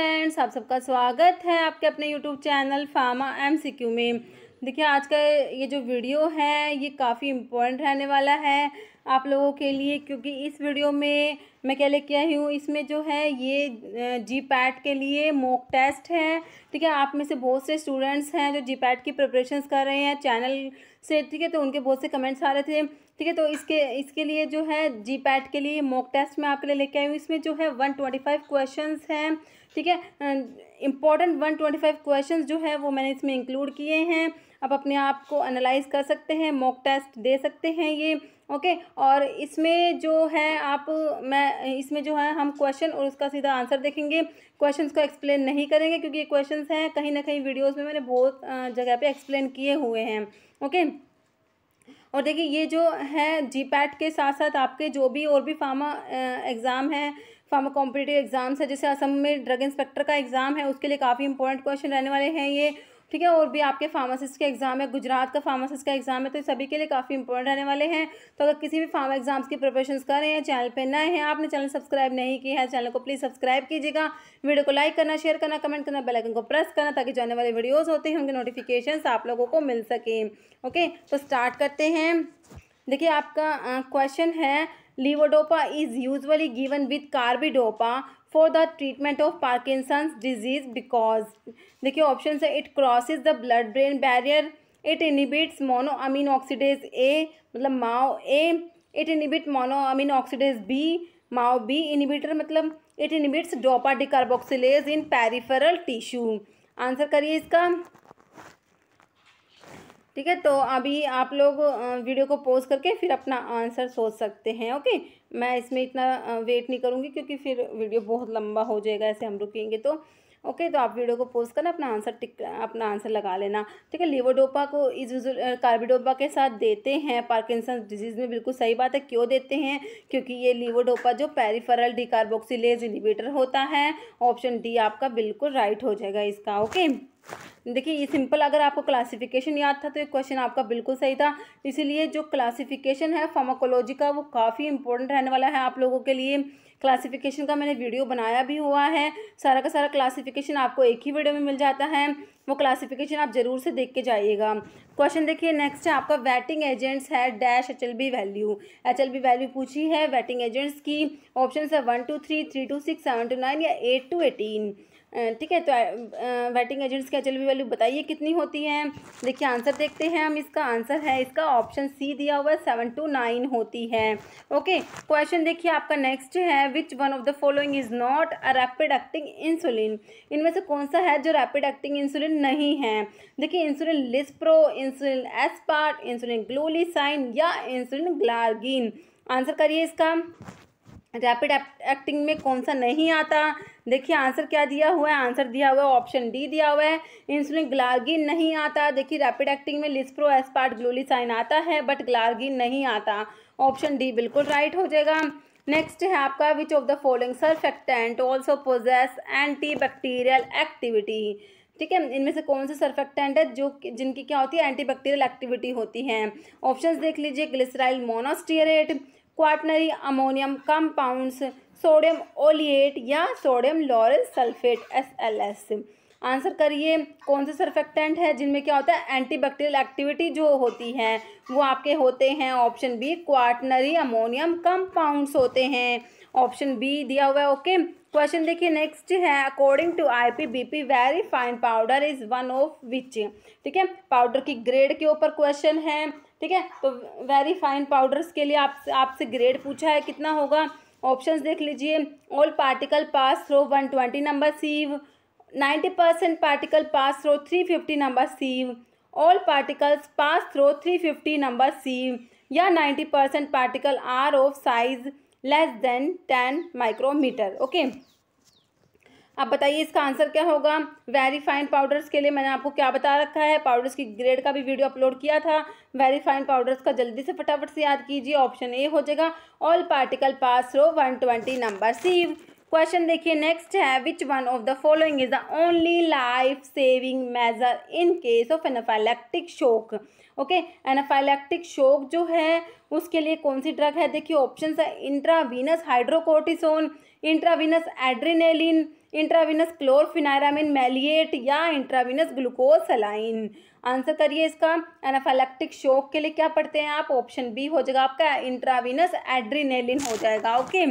Friends आप सबका स्वागत है आपके अपने यूट्यूब चैनल फार्मा एमसीक्यू में देखिए आज का ये जो वीडियो है ये काफ़ी इम्पोर्टेंट रहने वाला है आप लोगों के लिए क्योंकि इस वीडियो में मैं क्या लेके आई हूँ इसमें जो है ये जी पैट के लिए मॉक टेस्ट है ठीक है आप में से बहुत से स्टूडेंट्स हैं जो जी पैट की प्रपरेशन कर रहे हैं चैनल से ठीक है तो उनके बहुत से कमेंट्स आ रहे थे ठीक है तो इसके इसके लिए जो है जी पैट के लिए मॉक टेस्ट मैं आपके लिए लेके आई हूँ इसमें जो है वन ट्वेंटी फाइव क्वेश्चन हैं ठीक है important one twenty five question जो है वो मैंने इसमें इंक्लूड किए हैं आप अपने आप को एनालाइज कर सकते हैं मॉक टेस्ट दे सकते हैं ये ओके और इसमें जो है आप मैं इसमें जो है हम क्वेश्चन और उसका सीधा आंसर देखेंगे क्वेश्चन को एक्सप्लेन नहीं करेंगे क्योंकि ये क्वेश्चन हैं कहीं ना कहीं वीडियोज़ में मैंने बहुत जगह पर एक्सप्लेन किए हुए हैं ओके और देखिए ये जो है जी के साथ साथ आपके जो भी और भी फार्मा एग्ज़ाम हैं फार्मा कॉम्पिटेटिव एग्जाम्स है जैसे असम में ड्रग इंस्पेक्टर का एग्ज़ाम है उसके लिए काफ़ी इंपॉर्टेंट क्वेश्चन रहने वाले हैं ये ठीक है और भी आपके फार्मासिस्ट के एग्ज़ाम है गुजरात का फार्मासिस्ट का एग्ज़ाम है तो सभी के लिए काफ़ी इंपॉर्टेंट रहने वाले हैं तो अगर किसी भी फार्मा एग्जाम्स की प्रिपरेशन कर रहे हैं चैनल पर नए हैं आपने चैनल सब्सक्राइब नहीं किया है चैनल को प्लीज़ सब्सक्राइब कीजिएगा वीडियो को लाइक करना शेयर करना कमेंट करना बेलाइकन को प्रेस करना ताकि जो आने वाले वीडियोज़ होते हैं उनके नोटिफिकेशन आप लोगों को मिल सकें ओके तो स्टार्ट करते हैं देखिए आपका क्वेश्चन है levodopa is usually given with carbidopa for the treatment of Parkinson's disease because देखिए ऑप्शन है it crosses the blood brain barrier it inhibits mono amine oxidase A मतलब MAO A it inhibit mono amine oxidase B MAO B inhibitor मतलब it inhibits dopa decarboxylase in peripheral tissue answer करिए इसका ठीक है तो अभी आप लोग वीडियो को पॉज करके फिर अपना आंसर सोच सकते हैं ओके मैं इसमें इतना वेट नहीं करूँगी क्योंकि फिर वीडियो बहुत लंबा हो जाएगा ऐसे हम रुकेंगे तो ओके तो आप वीडियो को पोस्ट करना अपना आंसर टिक अपना आंसर लगा लेना ठीक है लिवोडोपा को इस कार्बिडोपा के साथ देते हैं पार्किसन डिजीज़ में बिल्कुल सही बात है क्यों देते हैं क्योंकि ये लिवोडोपा जो पेरीफरल डिकार्बोक्सिलेज इनिवेटर होता है ऑप्शन डी आपका बिल्कुल राइट हो जाएगा इसका ओके देखिए ये सिंपल अगर आपको क्लासिफिकेशन याद था तो ये क्वेश्चन आपका बिल्कुल सही था इसीलिए जो क्लासिफिकेशन है फार्माकोलॉजी का वो काफ़ी इंपॉर्टेंट रहने वाला है आप लोगों के लिए क्लासिफिकेशन का मैंने वीडियो बनाया भी हुआ है सारा का सारा क्लासिफिकेशन आपको एक ही वीडियो में मिल जाता है वो क्लासिफिकेशन आप जरूर से देख के जाइएगा क्वेश्चन देखिए नेक्स्ट है आपका वेटिंग एजेंट्स है dash H value H value पूछी है वेटिंग एजेंट्स की ऑप्शन है one to three three to six seven to nine या एट टू एटीन ठीक है तो वेटिंग एजेंट्स की अचल वैल्यू बताइए कितनी होती है देखिए आंसर देखते हैं हम इसका आंसर है इसका ऑप्शन सी दिया हुआ है सेवन टू नाइन होती है ओके क्वेश्चन देखिए आपका नेक्स्ट है which one of the following is not a rapid acting insulin इनमें से कौन सा है जो रैपिड एक्टिंग इंसुलिन नहीं है देखिए insulin lispro insulin aspart insulin glulisine या इंसुलिन ग्लार्गिन आंसर करिए इसका रैपिड एक्टिंग में कौन सा नहीं आता देखिए आंसर क्या दिया हुआ है आंसर दिया हुआ है ऑप्शन डी दिया हुआ है इंसुलिन ग्लार्गिन नहीं आता देखिए रैपिड एक्टिंग में लिस्प्रो एस्पार्ट ग्लोलिसाइन आता है बट ग्लार्गिन नहीं आता ऑप्शन डी बिल्कुल राइट हो जाएगा नेक्स्ट है आपका which of the following surfactant also possess anti bacterial activity ठीक है इनमें से कौन से सरफेक्टेंट है जो जिनकी क्या होती है एंटी बैक्टीरियल एक्टिविटी होती है ऑप्शंस देख लीजिए glyceryl monostearate quaternary ammonium compounds sodium oleate या sodium lauryl sulphate S L S answer करिए कौन से सरफेक्टेंट है जिनमें क्या होता है एंटीबैक्टीरियल एक्टिविटी जो होती है वो आपके होते हैं option B quaternary ammonium compounds होते हैं ऑप्शन बी दिया हुआ है ओके क्वेश्चन देखिए नेक्स्ट है according to I P B P very fine powder is one of which ठीक है पाउडर की ग्रेड के ऊपर क्वेश्चन है ठीक है तो वेरी फाइन पाउडर्स के लिए आप आपसे ग्रेड पूछा है कितना होगा ऑप्शंस देख लीजिए all particle pass through one twenty number sieve ninety percent particle pass through three fifty number sieve all particles pass through three fifty number sieve या ninety percent particle are of size less than ten micrometer okay आप बताइए इसका answer क्या होगा very fine powders के लिए मैंने आपको क्या बता रखा है पाउडर्स की ग्रेड का भी वीडियो अपलोड किया था वेरी फाइन पाउडर्स का जल्दी से फटाफट से याद कीजिए ऑप्शन ए हो जाएगा all particle pass through one twenty number sieve question देखिए नेक्स्ट है which one of the following is the only life saving measure in case of anaphylactic shock okay anaphylactic shock जो है उसके लिए कौन सी ड्रग है देखिए ऑप्शन है intravenous hydrocortisone intravenous adrenaline intravenous chlorpheniramine maleate या इंट्राविनस ग्लूकोज सलाइन आंसर करिए इसका एनाफेलेक्टिक शोक के लिए क्या पढ़ते हैं आप ऑप्शन बी हो जाएगा आपका इंट्राविनस एड्रीनेलिन हो जाएगा ओके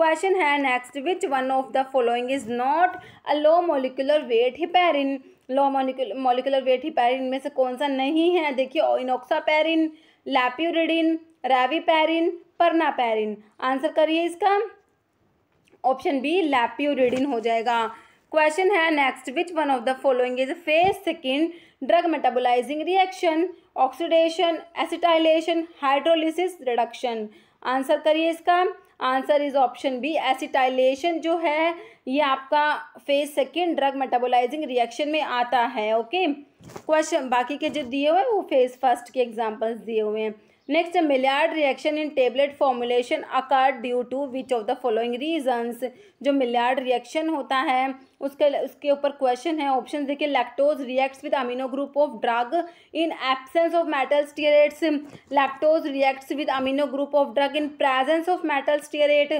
क्वेश्चन है next which one of the following is not a low molecular weight heparin low molecular molecular weight heparin में से कौन सा नहीं है देखिए इनोक्सापेरिन लैप्यूरिडिन रेवीपेरिन परनापेरिन आंसर करिए इसका ऑप्शन बी लैप्योरिडिन हो जाएगा क्वेश्चन है next which one of the following is phase second drug metabolizing reaction oxidation acetylation hydrolysis reduction answer करिए इसका answer is option B acetylation जो है ये आपका phase second drug metabolizing reaction में आता है ओके क्वेश्चन बाकी के जो दिए हुए हैं वो फेज फर्स्ट के एग्जांपल्स दिए हुए हैं next Maillard reaction in tablet formulation occur due to which of the following reasons? जो मिलियार्ड रिएक्शन होता है उसके उसके ऊपर क्वेश्चन है ऑप्शन देखिए lactose reacts with amino group of drug in absence of metal stearates lactose reacts with amino group of drug in presence of metal stearate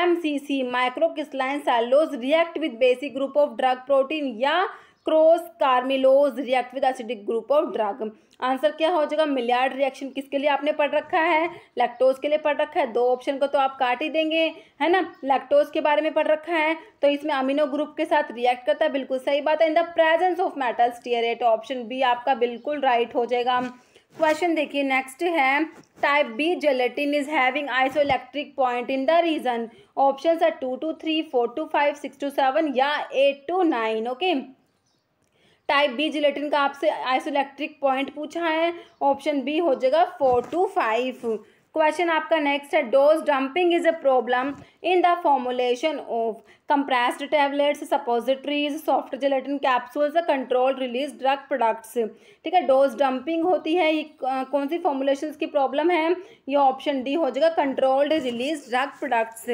M C C microcrystalline cellulose react with basic group of drug protein or croscarmellose react with acidic group of drug answer क्या हो जाएगा milliard reaction किसके लिए आपने पढ़ रखा है lactose के लिए पढ़ रखा है दो ऑप्शन को तो आप काट ही देंगे है ना लैक्टोज के बारे में पढ़ रखा है तो इसमें अमीनो ग्रुप के साथ रिएक्ट करता है बिल्कुल सही बात है in the presence of metal stearate option B आपका बिल्कुल राइट हो जाएगा क्वेश्चन देखिए नेक्स्ट है type B gelatin is having iso electric point in the region option है two to three four to five six to seven या eight to nine okay type B gelatin का आपसे आइसोलैक्ट्रिक point पूछा है option B हो जाएगा four to five question आपका next है dose dumping is a problem in the formulation of compressed tablets suppositories soft gelatin capsules control release drug products ठीक है डोज डंपिंग होती है ये कौन सी फॉर्मुलेशन की प्रॉब्लम है ये ऑप्शन डी हो जाएगा controlled release drug products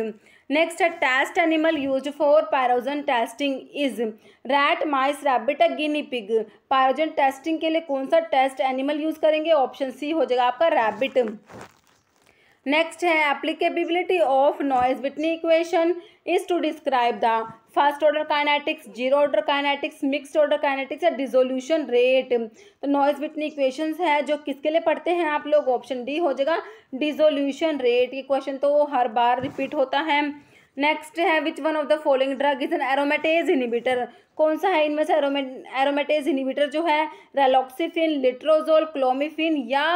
next है test animal use for pyrogen testing is rat mice rabbit या गिनी पिग पायरोजन टेस्टिंग के लिए कौन सा टेस्ट एनिमल यूज करेंगे ऑप्शन सी हो जाएगा आपका रैबिट नेक्स्ट है applicability of Noyes Whitney equation is to describe the first order kinetics zero order kinetics mixed order kinetics या डिजोल्यूशन रेट तो नॉइज बिटनी इक्वेशन है जो किसके लिए पढ़ते हैं आप लोग ऑप्शन डी हो जाएगा डिजोल्यूशन रेट ये क्वेश्चन तो हर बार रिपीट होता है नेक्स्ट है which one of the following drug is an aromatase inhibitor कौन सा है इनमें से एरोमेटेज इनिबिटर जो है रेलोक्सीफिन लिट्रोजोल क्लोमिफिन या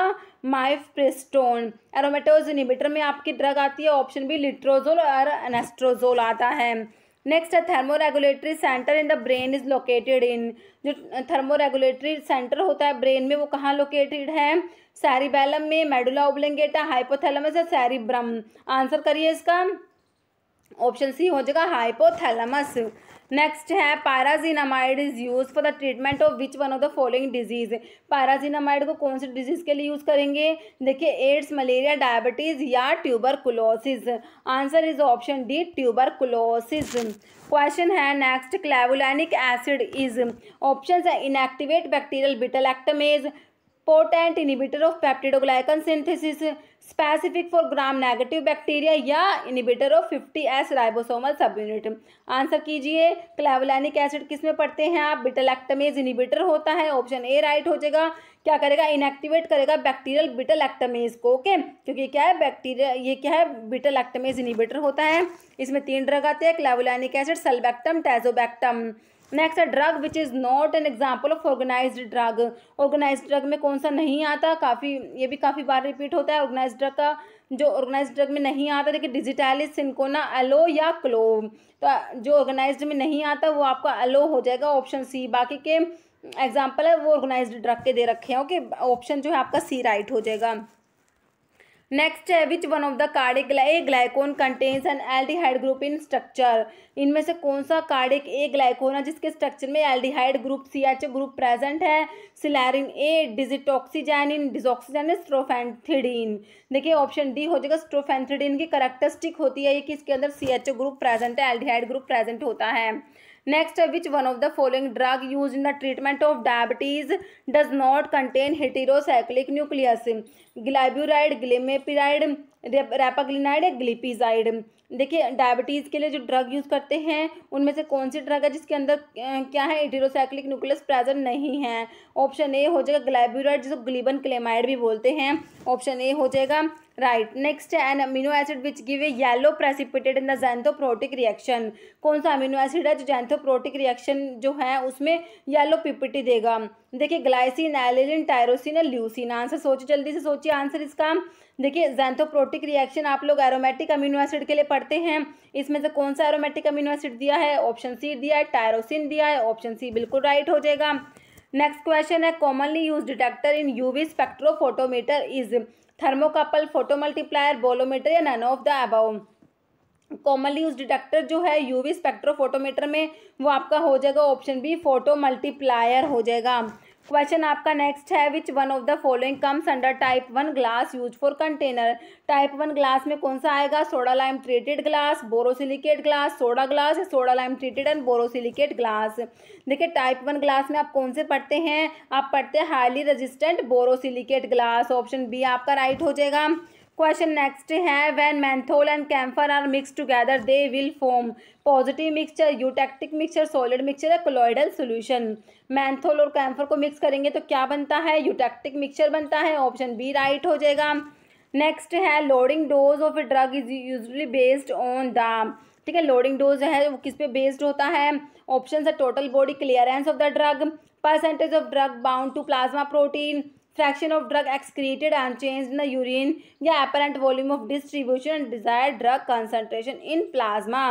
माइफ्रिस्टोन एरोमेटोज इनिबिटर में आपकी ड्रग आती है ऑप्शन बी लिट्रोजोल और एनेस्ट्रोजोल आता है नेक्स्ट है thermoregulatory centre in the brain is located in जो थर्मोरेगुलेटरी सेंटर होता है ब्रेन में वो कहाँ लोकेटेड है सैरिबैलम में मेडुला ओबलेंगेटा हाइपोथैलमस या सैरिब्रम आंसर करिए इसका ऑप्शन सी हो जाएगा हाइपोथैलमस नेक्स्ट है pyrazinamide is used for the treatment of which one of the following disease pyrazinamide को कौन से डिजीज़ के लिए यूज़ करेंगे देखिए एड्स मलेरिया डायबिटीज़ या tuberculosis answer is option D tuberculosis question है next clavulanic acid is option है inactivate bacterial beta lactamase potent inhibitor of peptidoglycan synthesis specific for gram negative bacteria या inhibitor of fifty S ribosomal sub unit answer कीजिए clavulanic acid किस में पढ़ते हैं आप बिटलैक्टमेज inhibitor होता है ऑप्शन ए राइट हो जाएगा क्या करेगा इनएक्टिवेट करेगा बैक्टीरियल बिटलैक्टमेज को ओके क्योंकि क्या है बैक्टीरिया ये क्या है बिटलैक्टमेज इनिबिटर होता है इसमें तीन ड्रग आते हैं clavulanic acid sulbactam tazobactam next है drug which is not an example of organise drug organise drug में कौन सा नहीं आता काफ़ी ये भी काफ़ी बार रिपीट होता है ऑर्गेनाइज ड्रग का जो ऑर्गेनाइज ड्रग में नहीं आता देखिए डिजिटालिस सिंकोना एलो या क्लोव तो जो ऑर्गेनाइज में नहीं आता वो आपका एलो हो जाएगा ऑप्शन सी बाकी के एग्जाम्पल है वो ऑर्गेनाइज ड्रग के दे रखे हैं ओके ऑप्शन जो है आपका सी राइट हो जाएगा नेक्स्ट है which one of the cardiac aglycone contains an aldehyde group in structure इनमें से कौन सा कार्डिक ए ग्लाइकोन है जिसके स्ट्रक्चर में aldehyde group C H group present है सिलेरिन ए इन डिजॉक्सीजैनिन स्ट्रोफेंथिडीन देखिए ऑप्शन डी हो जाएगा स्ट्रोफेंथिडीन की करेक्टरिस्टिक होती है कि इसके अंदर सी एच ग्रुप प्रेजेंट है एल्डिहाइड ग्रुप प्रेजेंट होता है next which one of the following drug use in the treatment of diabetes does not contain heterocyclic nucleus glyburide glimepiride repaglinide या ग्लिपिजाइड देखिए डायबिटीज़ के लिए जो ड्रग यूज़ करते हैं उनमें से कौन सी ड्रग है जिसके अंदर क्या है इडिरोसाइक्लिक न्यूक्लियस प्रेजेंट नहीं है ऑप्शन ए हो जाएगा ग्लाइब्यूराइड जिसको ग्लीबन क्लेमाइड भी बोलते हैं ऑप्शन ए हो जाएगा राइट नेक्स्ट है an amino acid which give a yellow precipitated in the xanthoproteic reaction कौन सा अमीनो एसिड है जो जैंथोप्रोटिक रिएक्शन जो है उसमें येलो पिपिटी देगा देखिए ग्लाइसिन एलिन टायरोसिन या ल्यूसिन आंसर सोचो जल्दी से सोच सोचिए आंसर इसका देखिए जैंथोप्रोटिक रिएक्शन आप लोग एरोमेटिक अमीनो एसिड के लिए पढ़ते हैं इसमें से कौन सा एरोमेटिक अमीनो एसिड दिया है ऑप्शन सी दिया है टायरोसिन दिया है ऑप्शन सी बिल्कुल राइट हो जाएगा नेक्स्ट क्वेश्चन है commonly use detector in UV spectrophotometer is thermocouple photomultiplier bolometer या none of the above commonly use detector जो है यूवी स्पेक्ट्रोफोटोमीटर में वो आपका हो जाएगा ऑप्शन बी फोटो मल्टीप्लायर हो जाएगा क्वेश्चन आपका नेक्स्ट है which one of the following comes under type one glass use for container type one glass में कौन सा आएगा soda lime treated glass borosilicate glass soda glass या soda lime treated and borosilicate glass देखिए type one glass में आप कौन से पढ़ते हैं आप पढ़ते हैं highly resistant borosilicate glass option B आपका राइट हो जाएगा क्वेश्चन नेक्स्ट है when menthol and camphor are mix together they will form positive mixture eutectic mixture solid mixture या कोलोइडल सोल्यूशन मैंथोल और कैम्फर को मिक्स करेंगे तो क्या बनता है यूटेक्टिक मिक्सचर बनता है ऑप्शन बी राइट हो जाएगा नेक्स्ट है loading dose of drug is usually based on the ठीक है लोडिंग डोज जो है वो किस पे बेस्ड होता है ऑप्शन है total body clearance of the drug percentage of drug bound to plasma protein fraction of drug drug and change in the urine या apparent volume of distribution and desire drug concentration in plasma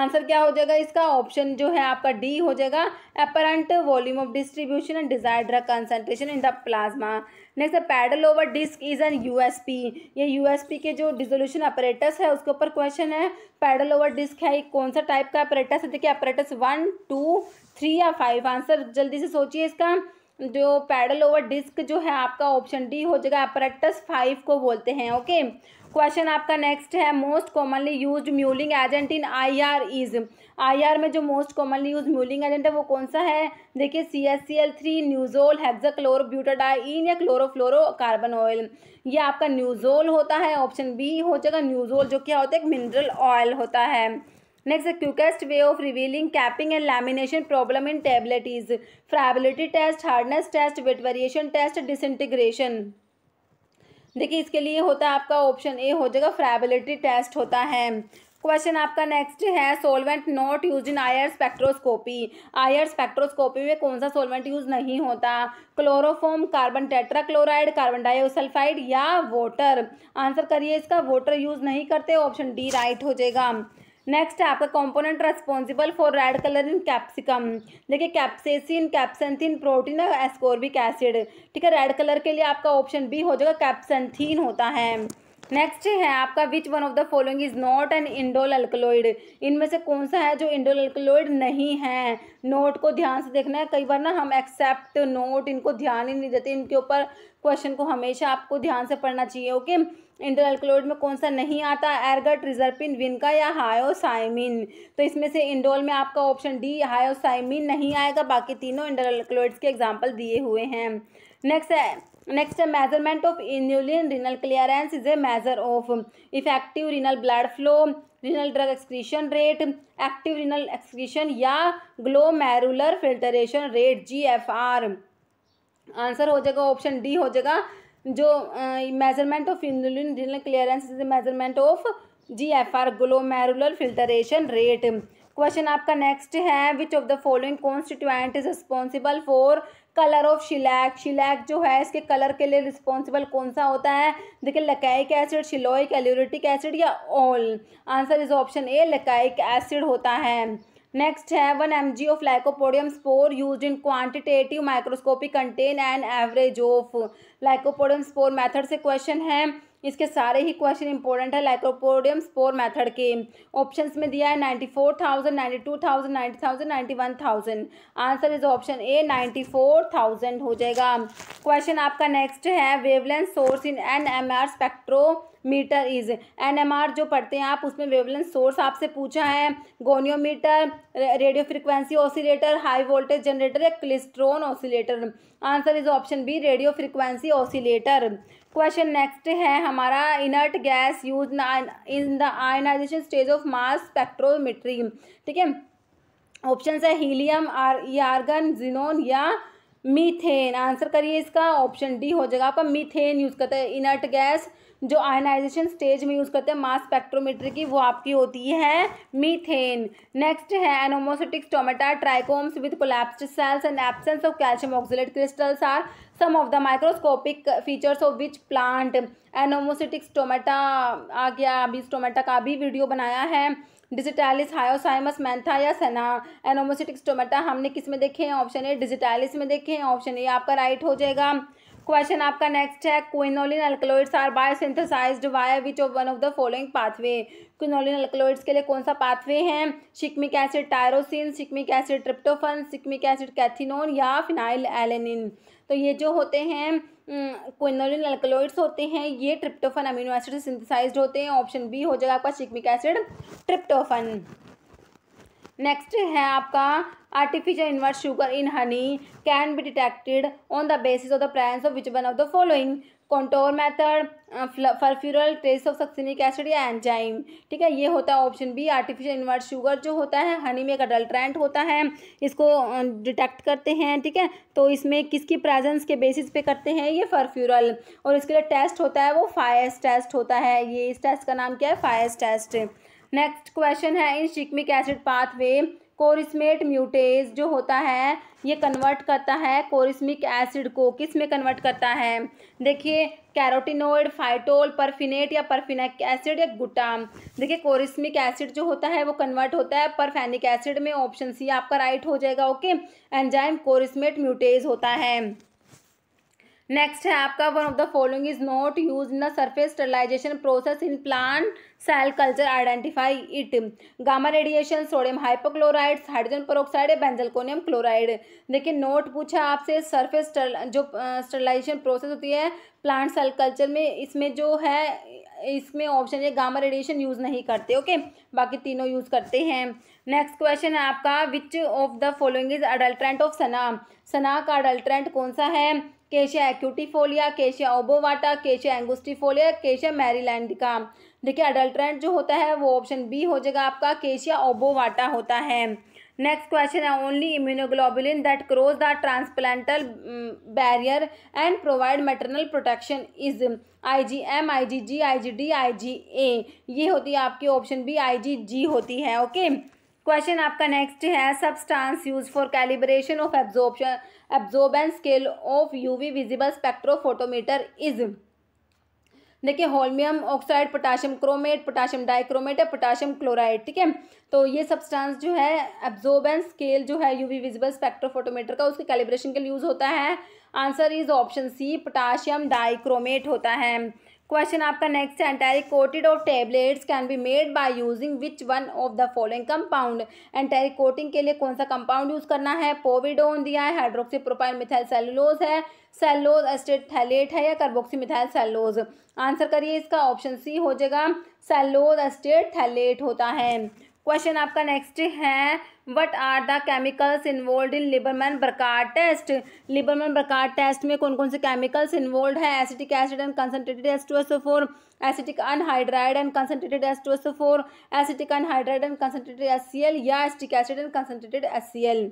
answer क्या हो जाएगा इसका option जो है आपका D हो जाएगा apparent volume of distribution and desire drug concentration in the plasma next है paddle over disc is an USP ये यूएसपी के जो डिजोल्यूशन अपरेटस है उसके ऊपर क्वेश्चन है पैडल ओवर डिस्क है कौन सा टाइप का अपरेटस है देखिए अपरेटस वन टू थ्री या फाइव आंसर जल्दी से सोचिए इसका जो पैडल ओवर डिस्क जो है आपका ऑप्शन डी हो जाएगा अपरेटस फाइव को बोलते हैं ओके क्वेश्चन आपका नेक्स्ट है most commonly use mulling agent in I R is I R में जो most commonly use mulling agent है वो कौन सा है देखिए C S C L three Nujol chlorobutadiene या क्लोरोफ्लोरो कार्बन ऑयल ये आपका न्यूजोल होता है ऑप्शन बी हो जाएगा न्यूजोल जो क्या होता है एक मिनरल ऑयल होता है next the quickest way of revealing capping and lamination problem in tablet is friability test hardness test wet test test देखिए इसके लिए होता है आपका ऑप्शन ए हो जाएगा फ्राइबिलिटी टेस्ट होता है क्वेश्चन आपका नेक्स्ट है solvent not use in IR spectroscopy IR spectroscopy में कौन सा सोलवेंट यूज नहीं होता chloroform carbon tetrachloride carbon dioxide या वाटर आंसर करिए इसका वाटर यूज नहीं करते ऑप्शन डी राइट हो जाएगा नेक्स्ट है आपका component responsible for red colour in capsicum देखिए कैप्सेसिन कैप्सेंथिन प्रोटीन और एस्कोर्बिक एसिड ठीक है रेड कलर के लिए आपका ऑप्शन बी हो जाएगा कैप्सेंथिन होता है नेक्स्ट है आपका which one of the following is not an indole alkaloid इनमें से कौन सा है जो इंडोल अल्कलॉइड नहीं है नोट को ध्यान से देखना है कई बार ना हम एक्सेप्ट नोट इनको ध्यान ही नहीं देते इनके ऊपर क्वेश्चन को हमेशा आपको ध्यान से पढ़ना चाहिए ओके okay? इंटर में कौन सा नहीं आता एरगट रिजर्पिन विनका या हायोसाइमिन तो इसमें से इंडोल में आपका ऑप्शन डी हायोसाइमिन नहीं आएगा बाकी तीनों इंटर के एग्जाम्पल दिए हुए हैं नेक्स्ट है नेक्स्ट है measurement of inulin renal clearance is a measure of effective renal blood flow renal drug excretion rate active renal excretion या glomerular filtration rate G F R answer हो जाएगा option D हो जाएगा जो measurement of inulin regional clearance is the measurement of G F R glomerular filtration rate question आपका next है which of the following constituent is responsible for colour of shellac शिलैक जो है इसके कलर के लिए रिस्पॉन्सिबल कौन सा होता है देखिए laccaic acid shelloic aleuritic acid या all answer is option A laccaic acid होता है नेक्स्ट है one M G of lycopodium spore use in quantitative microscopy contain and average of lycopodium spore method से क्वेश्चन है इसके सारे ही question important है लाइक्रोपोडियम स्पोर मेथड के ऑप्शन में दिया है ninety four thousand ninety two thousand ninety thousand ninety one thousand answer is option A ninety four thousand हो जाएगा क्वेश्चन आपका नेक्स्ट है wavelength source in N M R spectrometer is N M R जो पढ़ते हैं आप उसमें wavelengths source आपसे पूछा है goniometer radio frequency oscillator high voltage generator या klystron oscillator answer is option B radio frequency oscillator question next है हमारा inert gas use in the ionization stage of mass spectrometry ठीक है ऑप्शन है helium or argon xenon या methane answer करिए इसका option D हो जाएगा आपका मीथेन यूज़ करते हैं इनर्ट गैस जो आयनाइजेशन स्टेज में यूज़ करते हैं मास स्पेक्ट्रोमीट्री की वो आपकी होती है मीथेन नेक्स्ट है anomocytic stomata trichomes with collapsed cells and absence of calcium oxalate crystals are some of the microscopic features of which plant anomocytic stomata आ गया अभी टोमेटा का भी वीडियो बनाया है डिजिटैलिस हायोसाइमस मैंथा या सेना एनोमोसिटिक्स टोमेटा हमने किस में देखे हैं ऑप्शन ए डिजिटैलिस में देखे हैं ऑप्शन ए आपका राइट हो जाएगा क्वेश्चन आपका नेक्स्ट है quinoline alkaloids are by synthesized which of one of the following pathway quinoline alkaloids के लिए कौन सा पाथवे है shikimic acid tyrosine shikimic acid tryptophan shikimic acid cathinone या फिनाइल एलेनिन तो ये जो होते हैं क्विनोलिन एल्कलॉइड्स होते हैं ये ट्रिप्टोफन अमीनो एसिड सिंथेसाइज्ड होते हैं ऑप्शन बी हो जाएगा आपका सिकमिक एसिड ट्रिप्टोफन नेक्स्ट है आपका artificial inverse sugar in honey can be detected on the basis of the presence of which one of the following contour method furfural trace of succinic acid या enzyme ठीक है ये होता है option B artificial invert sugar जो होता है हनी में एक अडल्ट्रेंट होता है इसको डिटेक्ट uh, करते हैं ठीक है तो इसमें किसकी प्रेजेंस के बेसिस पे करते हैं ये फर्फ्यूरल और इसके लिए टेस्ट होता है वो फायस टेस्ट होता है ये इस टेस्ट का नाम क्या है फायस टेस्ट नेक्स्ट क्वेश्चन है इन शिकमिक एसिड पाथवे कोरिस्मेट म्यूटेज जो होता है ये कन्वर्ट करता है कोरिस्मिक एसिड को किस में कन्वर्ट करता है देखिए कैरोटिनोइड फाइटोल परफिनेट या परफिनिक एसिड या गुटाम देखिए कोरिस्मिक एसिड जो होता है वो कन्वर्ट होता है परफेनिक एसिड में ऑप्शन सी आपका राइट हो जाएगा ओके एंजाइम कोरिस्मेट म्यूटेज होता है नेक्स्ट है आपका one of the following is not use in the surface sterilization process in plant cell culture identify it gamma radiation sodium hypochlorides hydrogen peroxide benzalkonium chloride देखिए not पूछा आपसे surface जो sterilization process होती है plant cell culture में इसमें जो है इसमें ऑप्शन ये गामा रेडिएशन यूज़ नहीं करते ओके बाकी तीनों यूज़ करते हैं नेक्स्ट क्वेश्चन है आपका which of the following is adulterant of senna senna का अडल्ट्रेंट कौन सा है केशिया एक्यूटिफोलिया केशिया ओबोवाटा केशिया एंगुस्टिफोलिया केशिया का देखिए अडल्ट्रेंट जो होता है वो ऑप्शन बी हो जाएगा आपका केशिया ओबोवाटा होता है नेक्स्ट क्वेश्चन है only immunoglobulin that cross the transplacental barrier and provide maternal protection is I G M I G G I G D I G A ये होती है आपकी option B I G G होती है okay okay? Question आपका next है substance use for calibration of absorption absorbance scale of UV visible spectrophotometer is देखिए holmium oxide potassium chromate potassium dichromate या पोटाशियम क्लोराइड ठीक है तो ये सब्सटेंस जो है एब्जोर्बेंस स्केल जो है यूवी विजिबल स्पेक्ट्रोफोटोमीटर का उसके कैलिब्रेशन के लिए यूज़ होता है answer is option C potassium dichromate होता है क्वेश्चन आपका नेक्स्ट है enteric coated of tablets can be made by using which one of the following compound enteric coating के लिए कौन सा कंपाउंड यूज करना है पोविडोन दिया है हाइड्रोक्सी प्रोपाइल मिथाइल सेलुलोज है सेलोज एस्टेट थैलेट है या कार्बोक्सी मिथाइल सेलोज आंसर करिए इसका ऑप्शन सी हो जाएगा सेलोज एस्टेट थैलेट होता है क्वेश्चन आपका नेक्स्ट है what are the chemicals involve in Liebermann Burchard test Liebermann Burchard test में कौन कौन से केमिकल्स इन्वॉल्व है acetic acid and concentrated S two S four acetic anhydride and concentrated S two S four acetic anhydride and concentrated S C L या acetic acid and concentrated S C L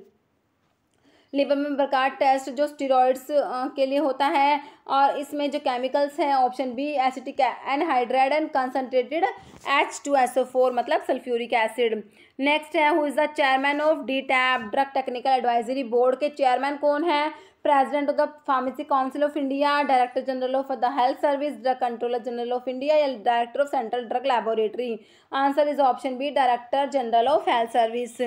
Liebermann प्रकार test जो steroids के लिए होता है और इसमें जो केमिकल्स हैं option B acetic anhydride and concentrated H two S O four मतलब सल्फ्यूरिक एसिड नेक्स्ट है who is the chairman of D TAB drug technical advisory board के चेयरमैन कौन है president of the pharmacy council of India director general of the health service drug controller general of India या director of central drug laboratory answer is option B director general of health service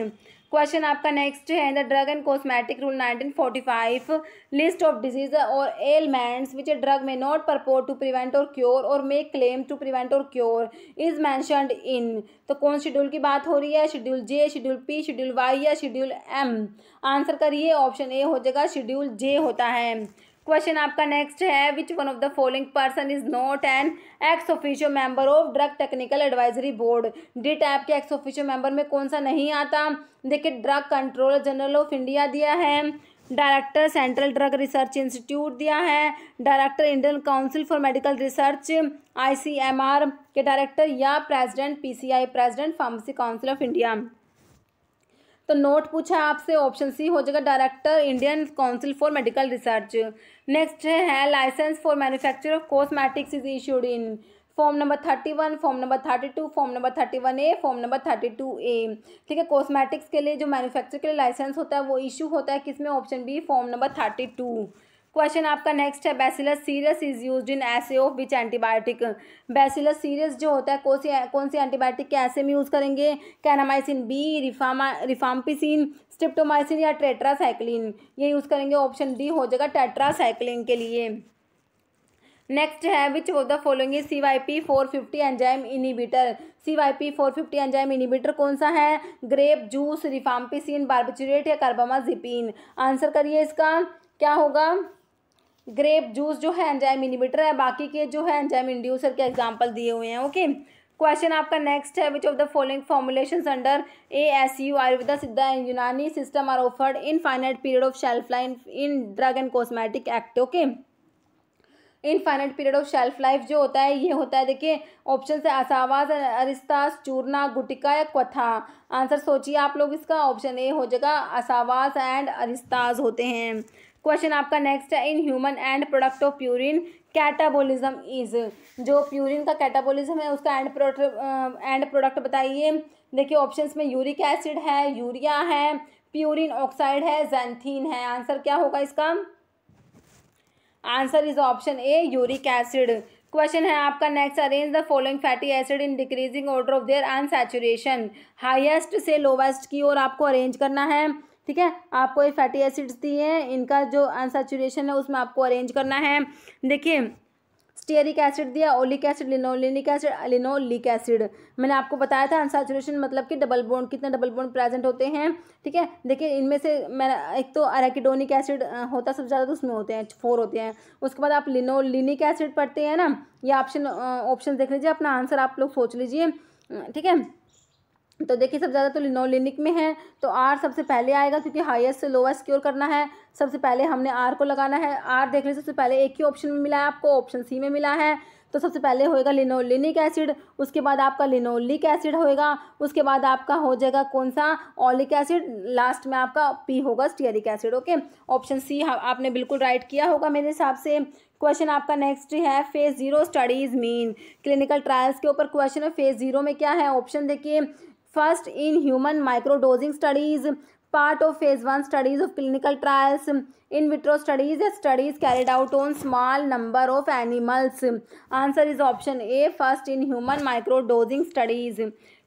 question आपका next है the drug and cosmetic rule 1945 list of disease और ailments which a drug may not purport to prevent और cure और may claim to prevent और cure is mentioned in तो कौन schedule की बात हो रही है schedule J schedule P schedule Y या शेड्यूल एम आंसर करिए ऑप्शन ए हो जाएगा शेड्यूल जे होता है क्वेश्चन आपका नेक्स्ट है which one of the following person is not an ex official member of drug technical advisory board D type के ex official member में कौन सा नहीं आता देखिए drug controller general of India दिया है director central drug research institute दिया है director Indian council for medical research ICMR के डायरेक्टर या president PCI president pharmacy council of India तो नोट पूछा आपसे ऑप्शन सी हो जाएगा director Indian council for medical research next है license for manufacture of cosmetics is issued in form number thirty one form number thirty two form number thirty one A form number thirty two A ठीक है cosmetics के लिए जो manufacture के लिए licence होता है वो इशू होता है किसमें option B form number thirty two question आपका नेक्स्ट है bacillus cereus is use in assay of which antibiotic bacillus cereus जो होता है कौन सी कौन सी एंटीबायोटिक के ऐसे में यूज़ करेंगे kanamycin B rifam rifampicin streptomycin या टेट्रासाइक्लिन ये यूज़ करेंगे ऑप्शन डी हो जाएगा टेट्रासाइक्लिन के लिए नेक्स्ट है which of the following C Y P four fifty enzyme inhibitor C Y P four fifty enzyme inhibitor कौन सा है ग्रेप जूस रिफाम्पिसिन बार्बिचुरेट या कार्बामाजिपिन आंसर करिए इसका क्या होगा ग्रेप जूस जो है एंजाइम इनिबिटर है बाकी के जो है एंजाइम इंड्यूसर के एग्जाम्पल दिए हुए हैं ओके क्वेश्चन आपका नेक्स्ट है which of the following formulation under A S U Ayurveda Siddha Unani system are offered in finite period of shelf life in drug and cosmetic act okay in finite period of shelf life जो होता है ये होता है देखिए option है असावास अरिस्तास चूरना गुटिका या क्वथा answer सोचिए आप लोग इसका ऑप्शन ए हो जाएगा असावास एंड अरिस्ताज होते हैं क्वेश्चन आपका नेक्स्ट है in human end product of purine catabolism is जो प्यूरिन का कैटाबोलिज्म है उसका एंड प्रोडक्ट एंड प्रोडक्ट बताइए देखिए ऑप्शंस में यूरिक एसिड है यूरिया है प्यूरिन ऑक्साइड है जैंथीन है आंसर क्या होगा इसका answer is option A uric acid question है आपका next arrange the following fatty acid in decreasing order of their unsaturation highest से लोवेस्ट की ओर आपको अरेंज करना है ठीक है आपको ये फैटी एसिड्स दिए हैं इनका जो अनसेचुरेशन है उसमें आपको अरेंज करना है देखिए स्टेरिक एसिड दिया oleic acid linolenic acid linoleic acid मैंने आपको बताया था अनसेचुरेशन मतलब कि डबल बोन कितने डबल बोन प्रेजेंट होते हैं ठीक है देखिए इनमें से मैं एक तो अरेकिडोनिक एसिड होता सबसे ज़्यादा तो उसमें होते हैं फोर होते हैं उसके बाद आप लिनोलिनिक एसिड पढ़ते हैं ना ये ऑप्शन ऑप्शन देख लीजिए अपना आंसर आप लोग सोच लीजिए ठीक है तो देखिए सबसे ज़्यादा तो लिनोलिनिक में है तो आर सबसे पहले आएगा क्योंकि हाईएस्ट से लोवेस्ट क्योर करना है सबसे पहले हमने आर को लगाना है आर देख लीजिए सबसे पहले एक ही ऑप्शन में मिला है आपको ऑप्शन सी में मिला है तो सबसे पहले होएगा लिनोलिनिक एसिड उसके बाद आपका लिनोलिक एसिड होएगा उसके बाद आपका हो जाएगा कौन सा ऑलिक एसिड लास्ट में आपका पी होगा stearic acid okay option C आपने बिल्कुल राइट किया होगा मेरे हिसाब से क्वेश्चन आपका नेक्स्ट है phase zero studies mean clinical trials के ऊपर क्वेश्चन है फेज जीरो में क्या है ऑप्शन देखिए first in human microdosing studies part of phase one studies of clinical trials in vitro studies studies carried out on small number of animals answer is option A first in human microdosing studies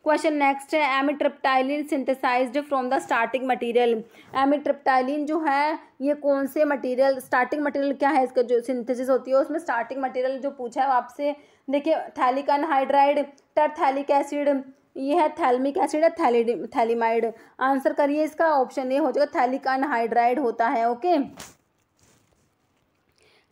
question next है amitriptyline synthesized from the starting material amitriptyline जो है ये कौन से material starting material क्या है इसका जो सिंथेसिस होती है उसमें स्टार्टिंग मटीरियल जो पूछा है आपसे देखिए थैलिक अनहाइड्राइड टर्थैलिक एसिड ये है थैलमिक एसिड है थैली थैलीमाइड आंसर करिए इसका ऑप्शन ए हो जाएगा थैलिक अनहाइड्राइड होता है ओके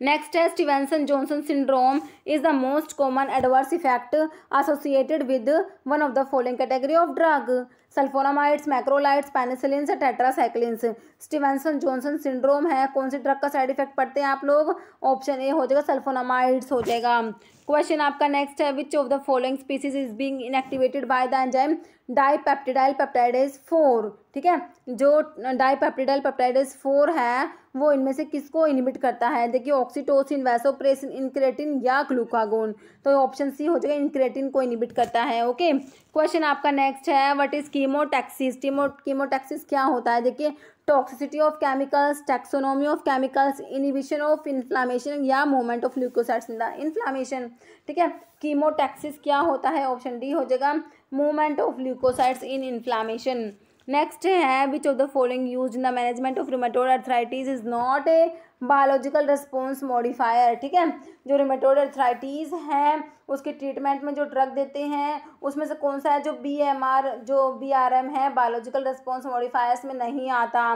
नेक्स्ट है Stevens Johnson syndrome is the most common adverse effect associated with one of the following category of drug sulfonamides macrolides penicillin tetracyclines Stevens Johnson syndrome है कौन से drug का side effect पड़ते हैं आप लोग ऑप्शन ए हो जाएगा सल्फोनामाइड्स हो जाएगा क्वेश्चन आपका नेक्स्ट है which of the following species is being inactivated by the enzyme dipeptidyl peptidase four ठीक है जो डाईपेप्टिडाइल पेप्टाइडेज फोर है वो इनमें से किसको इनिबिट करता है देखिए ऑक्सीटोसिन वैसोप्रेसिन इनक्रेटिन या ग्लूकागोन तो ऑप्शन सी हो जाएगा इनक्रेटिन को इनिबिट करता है ओके क्वेश्चन आपका नेक्स्ट है व्हाट इज कीमोटैक्सिस कीमोटैक्सिस क्या होता है देखिए toxicity of chemicals taxonomy of chemicals inhibition of inflammation या movement of leukocytes in the inflammation ठीक है कीमोटैक्सिस क्या होता है ऑप्शन डी हो जाएगा movement of leukocytes in inflammation next है which of the following use in the management of rheumatoid arthritis is not a biological response modifier ठीक है जो रोमेटोड अर्थराइटीज़ है उसके ट्रीटमेंट में जो ड्रग देते हैं उसमें से कौन सा है जो बी एम आर जो बी आर एम है बायोलॉजिकल रिस्पॉन्स मॉडिफायर्स में नहीं आता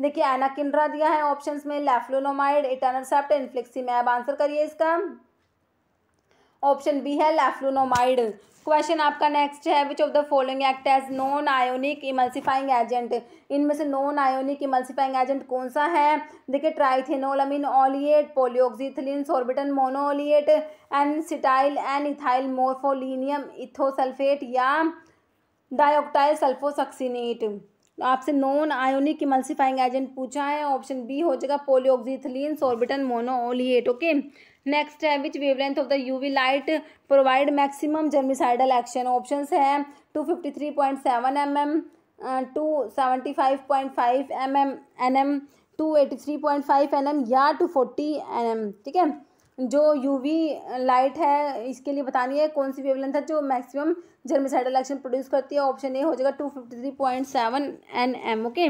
देखिए एनाकिंड्रा दिया है ऑप्शन में लेफ्लोनोमाइड इटानरसेप्ट इन्फ्लिक्सीमैब आंसर करिए इसका ऑप्शन बी है लेफ्लोनोमाइड क्वेश्चन आपका नेक्स्ट है which of the following act as non ionic emulsifying agent इनमें से नॉन आयोनिक इमल्सिफाइंग एजेंट कौन सा है देखिए triethanolamine oleate polyoxyethylene sorbitan monooleate cetyl N ethyl morpholinium ethosulfate या डाइक्टाइल सल्फोसक्सीनेट आपसे नॉन आयोनिक इमल्सिफाइंग एजेंट पूछा है ऑप्शन बी हो जाएगा पोलियोक्जिथिलिन सोर्बिटन मोनोलिएट ओके नेक्स्ट है which wavelength of the UV light provide maximum germicidal action option है two fifty three point seven M M two seventy five point five M M N M two eighty three point five N M या two forty N M ठीक है जो UV light है इसके लिए बतानी है कौन सी वेवलेंथ है जो मैक्सिमम जर्मिसाइडल एक्शन प्रोड्यूस करती है ऑप्शन ए हो जाएगा two fifty three point seven N M okay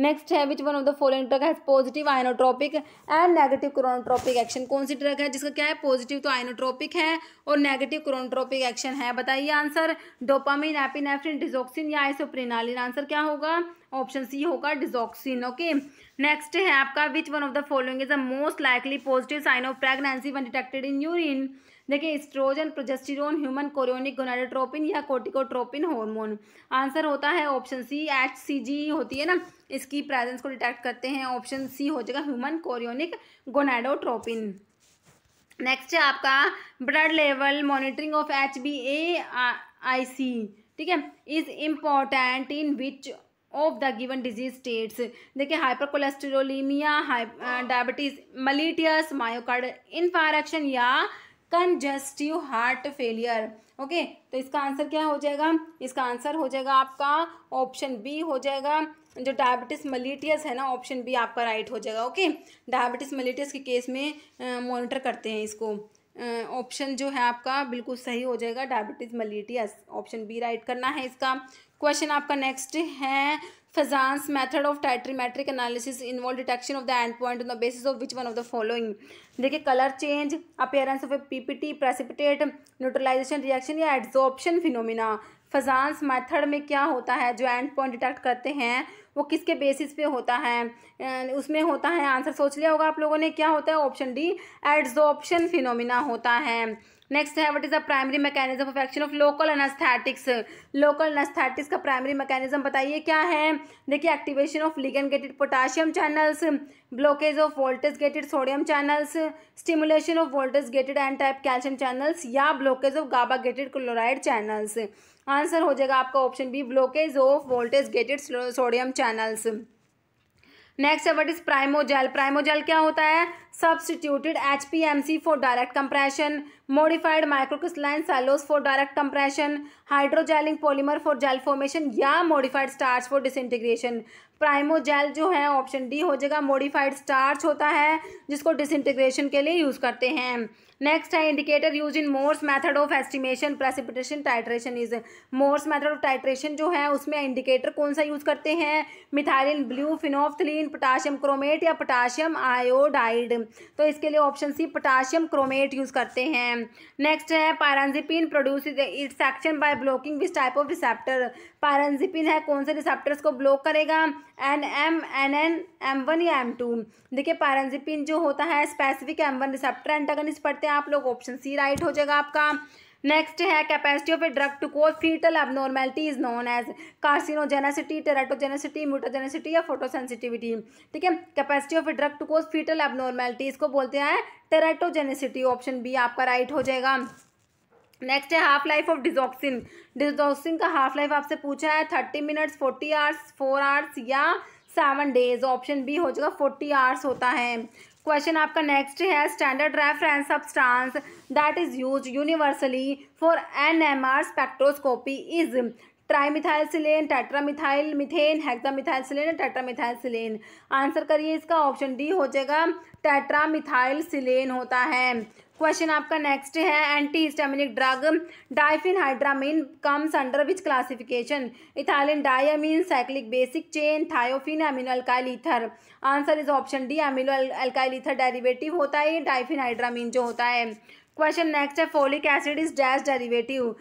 next है which one of the following drug has positive inotropic and negative chronotropic action कौन सी ड्रग है जिसका क्या है पॉजिटिव तो आइनोट्रॉपिक है और नेगेटिव क्रोनोट्रॉपिक एक्शन है बताइए आंसर डोपामिन एपिनेफ्रिन डिजोक्सिन या आइसोप्रिनालिन आंसर क्या होगा ऑप्शन सी होगा डिजोक्सिन ओके नेक्स्ट है आपका which one of the following is the most likely positive sign of pregnancy one detected in urine देखिए estrogen progesterone human chorionic gonadotropin या corticotropin hormone answer होता है option C H C जी होती है ना इसकी प्रेजेंस को डिटेक्ट करते हैं ऑप्शन सी हो जाएगा ह्यूमन कोरियोनिक गोनाडोट्रोपिन नेक्स्ट है आपका blood level monitoring of H B A I C ठीक है is important in which of the given disease states देखिए hyper cholesterolemia diabetes mellitus myocardial infarction या कंजस्टिव हार्ट फेलियर ओके तो इसका answer क्या हो जाएगा इसका आंसर हो जाएगा आपका ऑप्शन बी हो जाएगा जो डायबिटिस मलिटियस है ना ऑप्शन बी आपका राइट हो जाएगा ओके डायबिटिस मलिटियस के केस में मॉनिटर करते हैं इसको ऑप्शन जो है आपका बिल्कुल सही हो जाएगा diabetes mellitus option B right करना है इसका क्वेश्चन आपका नेक्स्ट है Kazan's method of tetrimetric analysis detection detection of the endpoint on the basis of which one of the following देखिए colour change appearance of a T precipitate neutralization reaction या adsorption phenomena Fajans method में क्या होता है जो and point detect करते हैं वो किसके बेसिस पे होता है उसमें होता है आंसर सोच लिया होगा आप लोगों ने क्या होता है ऑप्शन डी एड्सॉप्शन फिनोमिना होता है नेक्स्ट है what is the primary mechanism of action of local anaesthetics local anaesthetics का प्राइमरी मैकेनिज्म बताइए क्या है देखिए activation of ligand gated potassium channels blockage of voltage gated sodium channels stimulation of voltage gated and type calcium channels या blockage of GABA gated chloride channels answer हो जाएगा आपका option B blockage of voltage gated sodium channels next है what is primogel primogel क्या होता है substituted HPMC for direct compression, modified microcrystalline cellulose for direct compression, hydrogelling polymer for gel formation या modified starch for disintegration. प्राइमोजेल जो है option D हो जाएगा modified starch होता है जिसको डिसइंटीग्रेशन के लिए यूज़ करते हैं नेक्स्ट है indicator use in Mohr's method of estimation precipitation titration is Mohr's method of titration जो है उसमें इंडिकेटर कौन सा यूज़ करते हैं methylene blue phenolphthalein potassium chromate या पोटाशियम आयोडाइड तो इसके लिए option C potassium chromate use करते हैं नेक्स्ट है pirenzepine produce its action by blocking which type of receptor pirenzepine है कौन से रिसेप्टर्स को ब्लॉक करेगा N M N N M one या एम टू देखिए पायरजिपिन जो होता है specific M one receptor antagonist पढ़ते हैं आप लोग ऑप्शन सी राइट हो जाएगा आपका नेक्स्ट है capacity of a drug to cause foetal abnormality is known as carcinogenicity teratogenicity mutagenicity या फोटोसेंसिटिविटी ठीक है capacity of a drug to cause foetal abnormality इसको बोलते हैं टेराटोजेनेसिटी ऑप्शन बी आपका राइट हो जाएगा नेक्स्ट है half life of digoxin digoxin का हाफ लाइफ आपसे पूछा है thirty minutes forty hours four hours या सेवन डेज ऑप्शन बी हो जाएगा फोर्टी आवर्स होता है क्वेश्चन आपका नेक्स्ट है standard reference substance that is use universally for N M R spectroscopy is trimethyl silane tetramethyl methane hexamethyl silane tetramethyl silane answer करिए इसका option D हो जाएगा टेट्रामिथाइल सिलेन होता है क्वेश्चन आपका नेक्स्ट है anti histaminic drug diphen hydramine comes under which classification ethylene diamine cyclic basic chain thiophene aminal का ether answer is option D amino alkyl derivative होता है डाइफिन डाइफिनहाइड्रामीन जो होता है क्वेश्चन नेक्स्ट है folic acid is dash derivative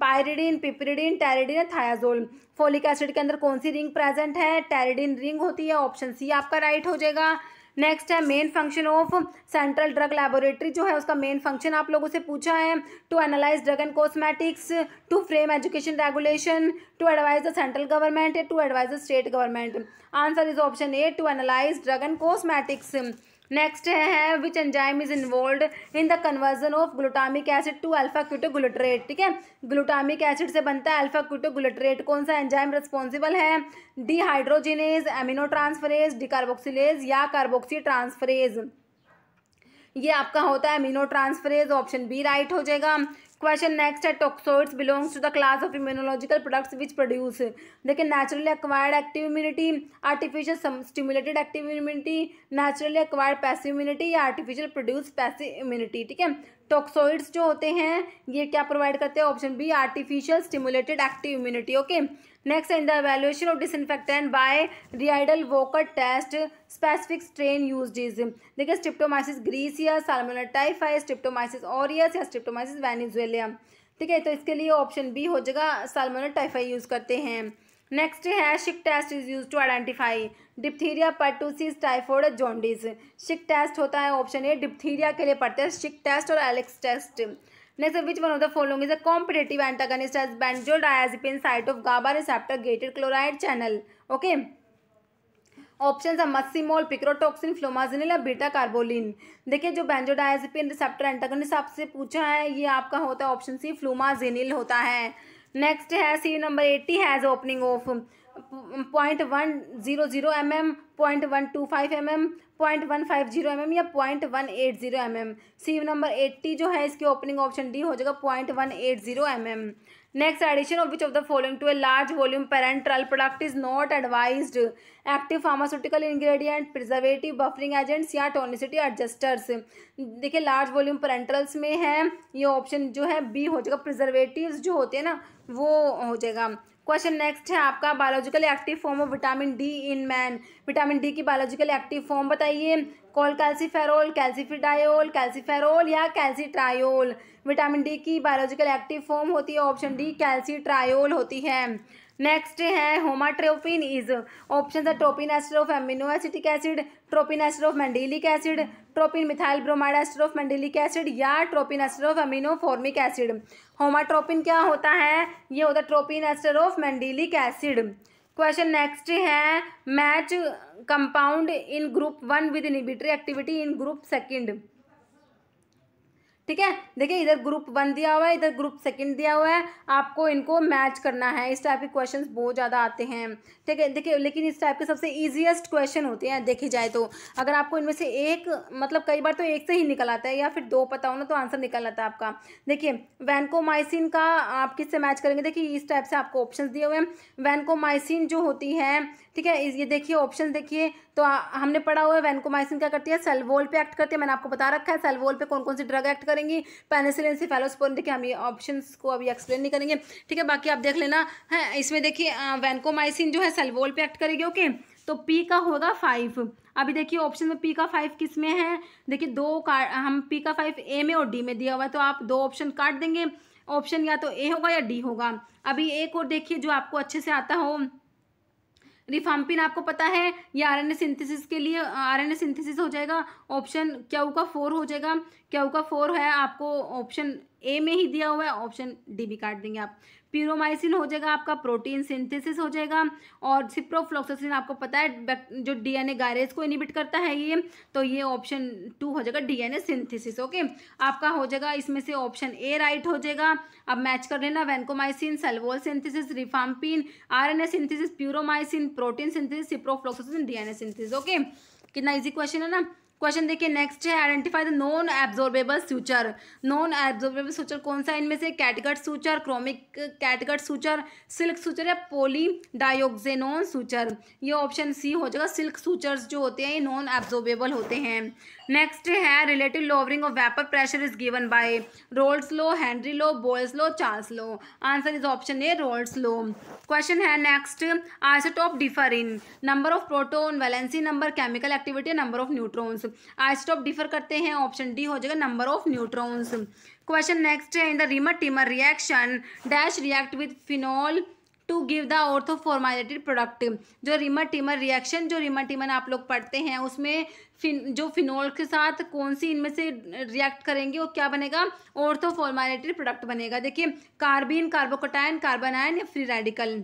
pyridine piperidine pteridine thiazole folic acid के अंदर कौन सी रिंग प्रेजेंट है टेरिडीन रिंग होती है ऑप्शन सी आपका राइट हो जाएगा नेक्स्ट है main function of central drug laboratory जो है उसका मेन फंक्शन आप लोगों से पूछा है to analyse drug and cosmetics to frame education regulation to advise the central government to advise the state government answer is option A to analyse drug and cosmetics next है which enzyme is involve in the conversion of glutamic acid to alpha glutarate ठीक है glutamic acid से बनता है alpha glutarate कौन सा enzyme responsible है dehydrogenase amino transferase decarboxylase या कार्बोक्सी ट्रांसफरेज ये आपका होता है amino transferase option B right हो जाएगा क्वेश्चन नेक्स्ट है toxoids belongs to the class of immunological products which produce देखिए naturally acquired active immunity artificial stimulated active immunity naturally acquired passive immunity या artificial produce passive immunity ठीक है toxoids जो होते हैं ये क्या प्रोवाइड करते हैं option B artificial stimulated active immunity okay next in the evaluation of disinfectant by Rideal Walker test specific strain use is देखिए स्ट्रिप्टोमाइसिस ग्रीस या सालमोना टाइफाइस स्ट्रिप्टोमाइसिस ऑरियस या स्ट्रिप्टोमाइसिस वेनिजुएलियम ठीक है तो इसके लिए ऑप्शन बी हो जाएगा सालमोना टाइफाई यूज़ करते हैं नेक्स्ट है Schick test is use to identify diphtheria pertussis typhoid jaundice Schick test होता है ऑप्शन ए डिप्थीरिया के लिए पढ़ते हैं शिक टेस्ट और Elek's test next which one of the following is a competitive antagonist as benzol site of GABA receptor gated chloride channel okay option है muscimol पिक्रोटॉक्सिन फ्लोमाजिनिल या beta कार्बोलिन देखिए जो बेंजोडायाजिपिन रिसेप्टर एंटागनिस्ट आपसे पूछा है ये आपका होता है ऑप्शन सी फ्लोमाजिनिल होता है नेक्स्ट है C number eighty has opening of point one zero zero m m point one two five M m point one five zero m m या point one eight zero m m C number eighty जो है इसकी opening option D हो जाएगा point one eight zero m m next addition of which of the following to a large volume parenteral product is not advise active pharmaceutical ingredient preservative buffering agents या tonicity adjusters देखिए large volume parenterals में है ये option जो है B हो जाएगा preservative जो होते हैं ना वो हो जाएगा क्वेश्चन नेक्स्ट है आपका biological active form of vitamin D in man vitamin D की बायोलॉजिकल एक्टिव फॉर्म बताइए कोल कैल्सीफेरोल कैल्सीफिडायोल कैल्सीफेरोल या कैल्सीट्रायोल विटामिन डी की बायोलॉजिकल एक्टिव फॉर्म होती है ऑप्शन डी कैल्सीट्रायोल होती है नेक्स्ट है होमाट्रोपिन इज ऑप्शन है tropine acid of amino acetic acid tropine acid of mandelic acid tropine methyl bromide acid of mandelic acid या tropine acid of amino formic acid homatropine क्या होता है ये होता है tropine acid of mandelic acid question next है match compound in group one with inhibitory activity in group second ठीक है देखिए इधर ग्रुप वन दिया हुआ है इधर ग्रुप सेकंड दिया हुआ है आपको इनको मैच करना है इस टाइप के क्वेश्चन बहुत ज़्यादा आते हैं ठीक है देखिए लेकिन इस टाइप के सबसे ईजिएस्ट क्वेश्चन होते हैं देखे जाए तो अगर आपको इनमें से एक मतलब कई बार तो एक से ही निकल आता है या फिर दो पता हो ना तो आंसर निकल आता है आपका देखिए वैनकोमाइसिन का आप किससे मैच करेंगे देखिए इस टाइप से आपको ऑप्शन दिए हुए हैं वैनकोमाइसिन जो होती है ठीक है ये देखिए ऑप्शन देखिए तो आ, हमने पढ़ा हुआ है वैनकोमाइसिन क्या करती है सेलवोल पे एक्ट करती है मैंने आपको बता रखा है सेलवोल पे कौन कौन सी ड्रग एक्ट करेंगी पेनिसिलिन सिफेलोस्पोरिन देखिए हम ये ऑप्शन को अभी एक्सप्लेन नहीं करेंगे ठीक है बाकी आप देख लेना है इसमें देखिए वैनकोमाइसिन जो है सेलवोल पे एक्ट करेगी ओके तो पी का होगा फाइव अभी देखिए ऑप्शन में पी का फाइव किस में है देखिए दो हम पी का फाइव ए में और डी में दिया हुआ है तो आप दो ऑप्शन काट देंगे ऑप्शन या तो ए होगा या डी होगा अभी एक और देखिए जो आपको अच्छे से आता हो रिफाम्पिन आपको पता है ये आरएनए सिंथेसिस के लिए आरएनए सिंथेसिस हो जाएगा ऑप्शन क्या का फोर हो जाएगा क्या का फोर है आपको ऑप्शन ए में ही दिया हुआ है ऑप्शन डी भी काट देंगे आप प्यूरोमाइसिन हो जाएगा आपका प्रोटीन सिंथेसिस हो जाएगा और सिप्रोफ्लोक्सिन आपको पता है जो डीएनए गायरेज को इनिबिट करता है ये तो ये ऑप्शन टू हो जाएगा डीएनए सिंथेसिस ओके आपका हो जाएगा इसमें से ऑप्शन ए राइट हो जाएगा अब मैच कर लेना vancomycin cell wall synthesis rifampin R synthesis puromycin protein synthesis ciprofloxacin N synthesis okay कितना इजी क्वेश्चन है ना क्वेश्चन देखिए नेक्स्ट है identify the non absorbable suture non absorbable suture कौन सा इनमें से catgut suture chromic catgut suture silk suture या पोली डायोक्जेनॉन सूचर ये ऑप्शन सी हो जाएगा सिल्क सूचर्स जो होते हैं ये नॉन एब्जॉर्बेबल होते हैं नेक्स्ट है relative lowering of vapour pressure is given by Raoult's law Henry law Boyle's law Charles law answer is option A Raoult's law question है next isotope differ in number of proton valency number chemical activity number of neutrons isotope differ करते हैं option D हो जाएगा number of neutrons question next है in the Reimer Tiemann reaction dash react with phenol to give the orthoformylated product जो Reimer Tiemann reaction जो Reimer Tiemann आप लोग पढ़ते हैं उसमें फिन जो फिनोल के साथ कौन सी इनमें से रिएक्ट करेंगे और क्या बनेगा ऑर्थोफॉर्माइलेटेड प्रोडक्ट बनेगा देखिए कार्बिन कार्बोकोटाइन आयन या फ्री रेडिकल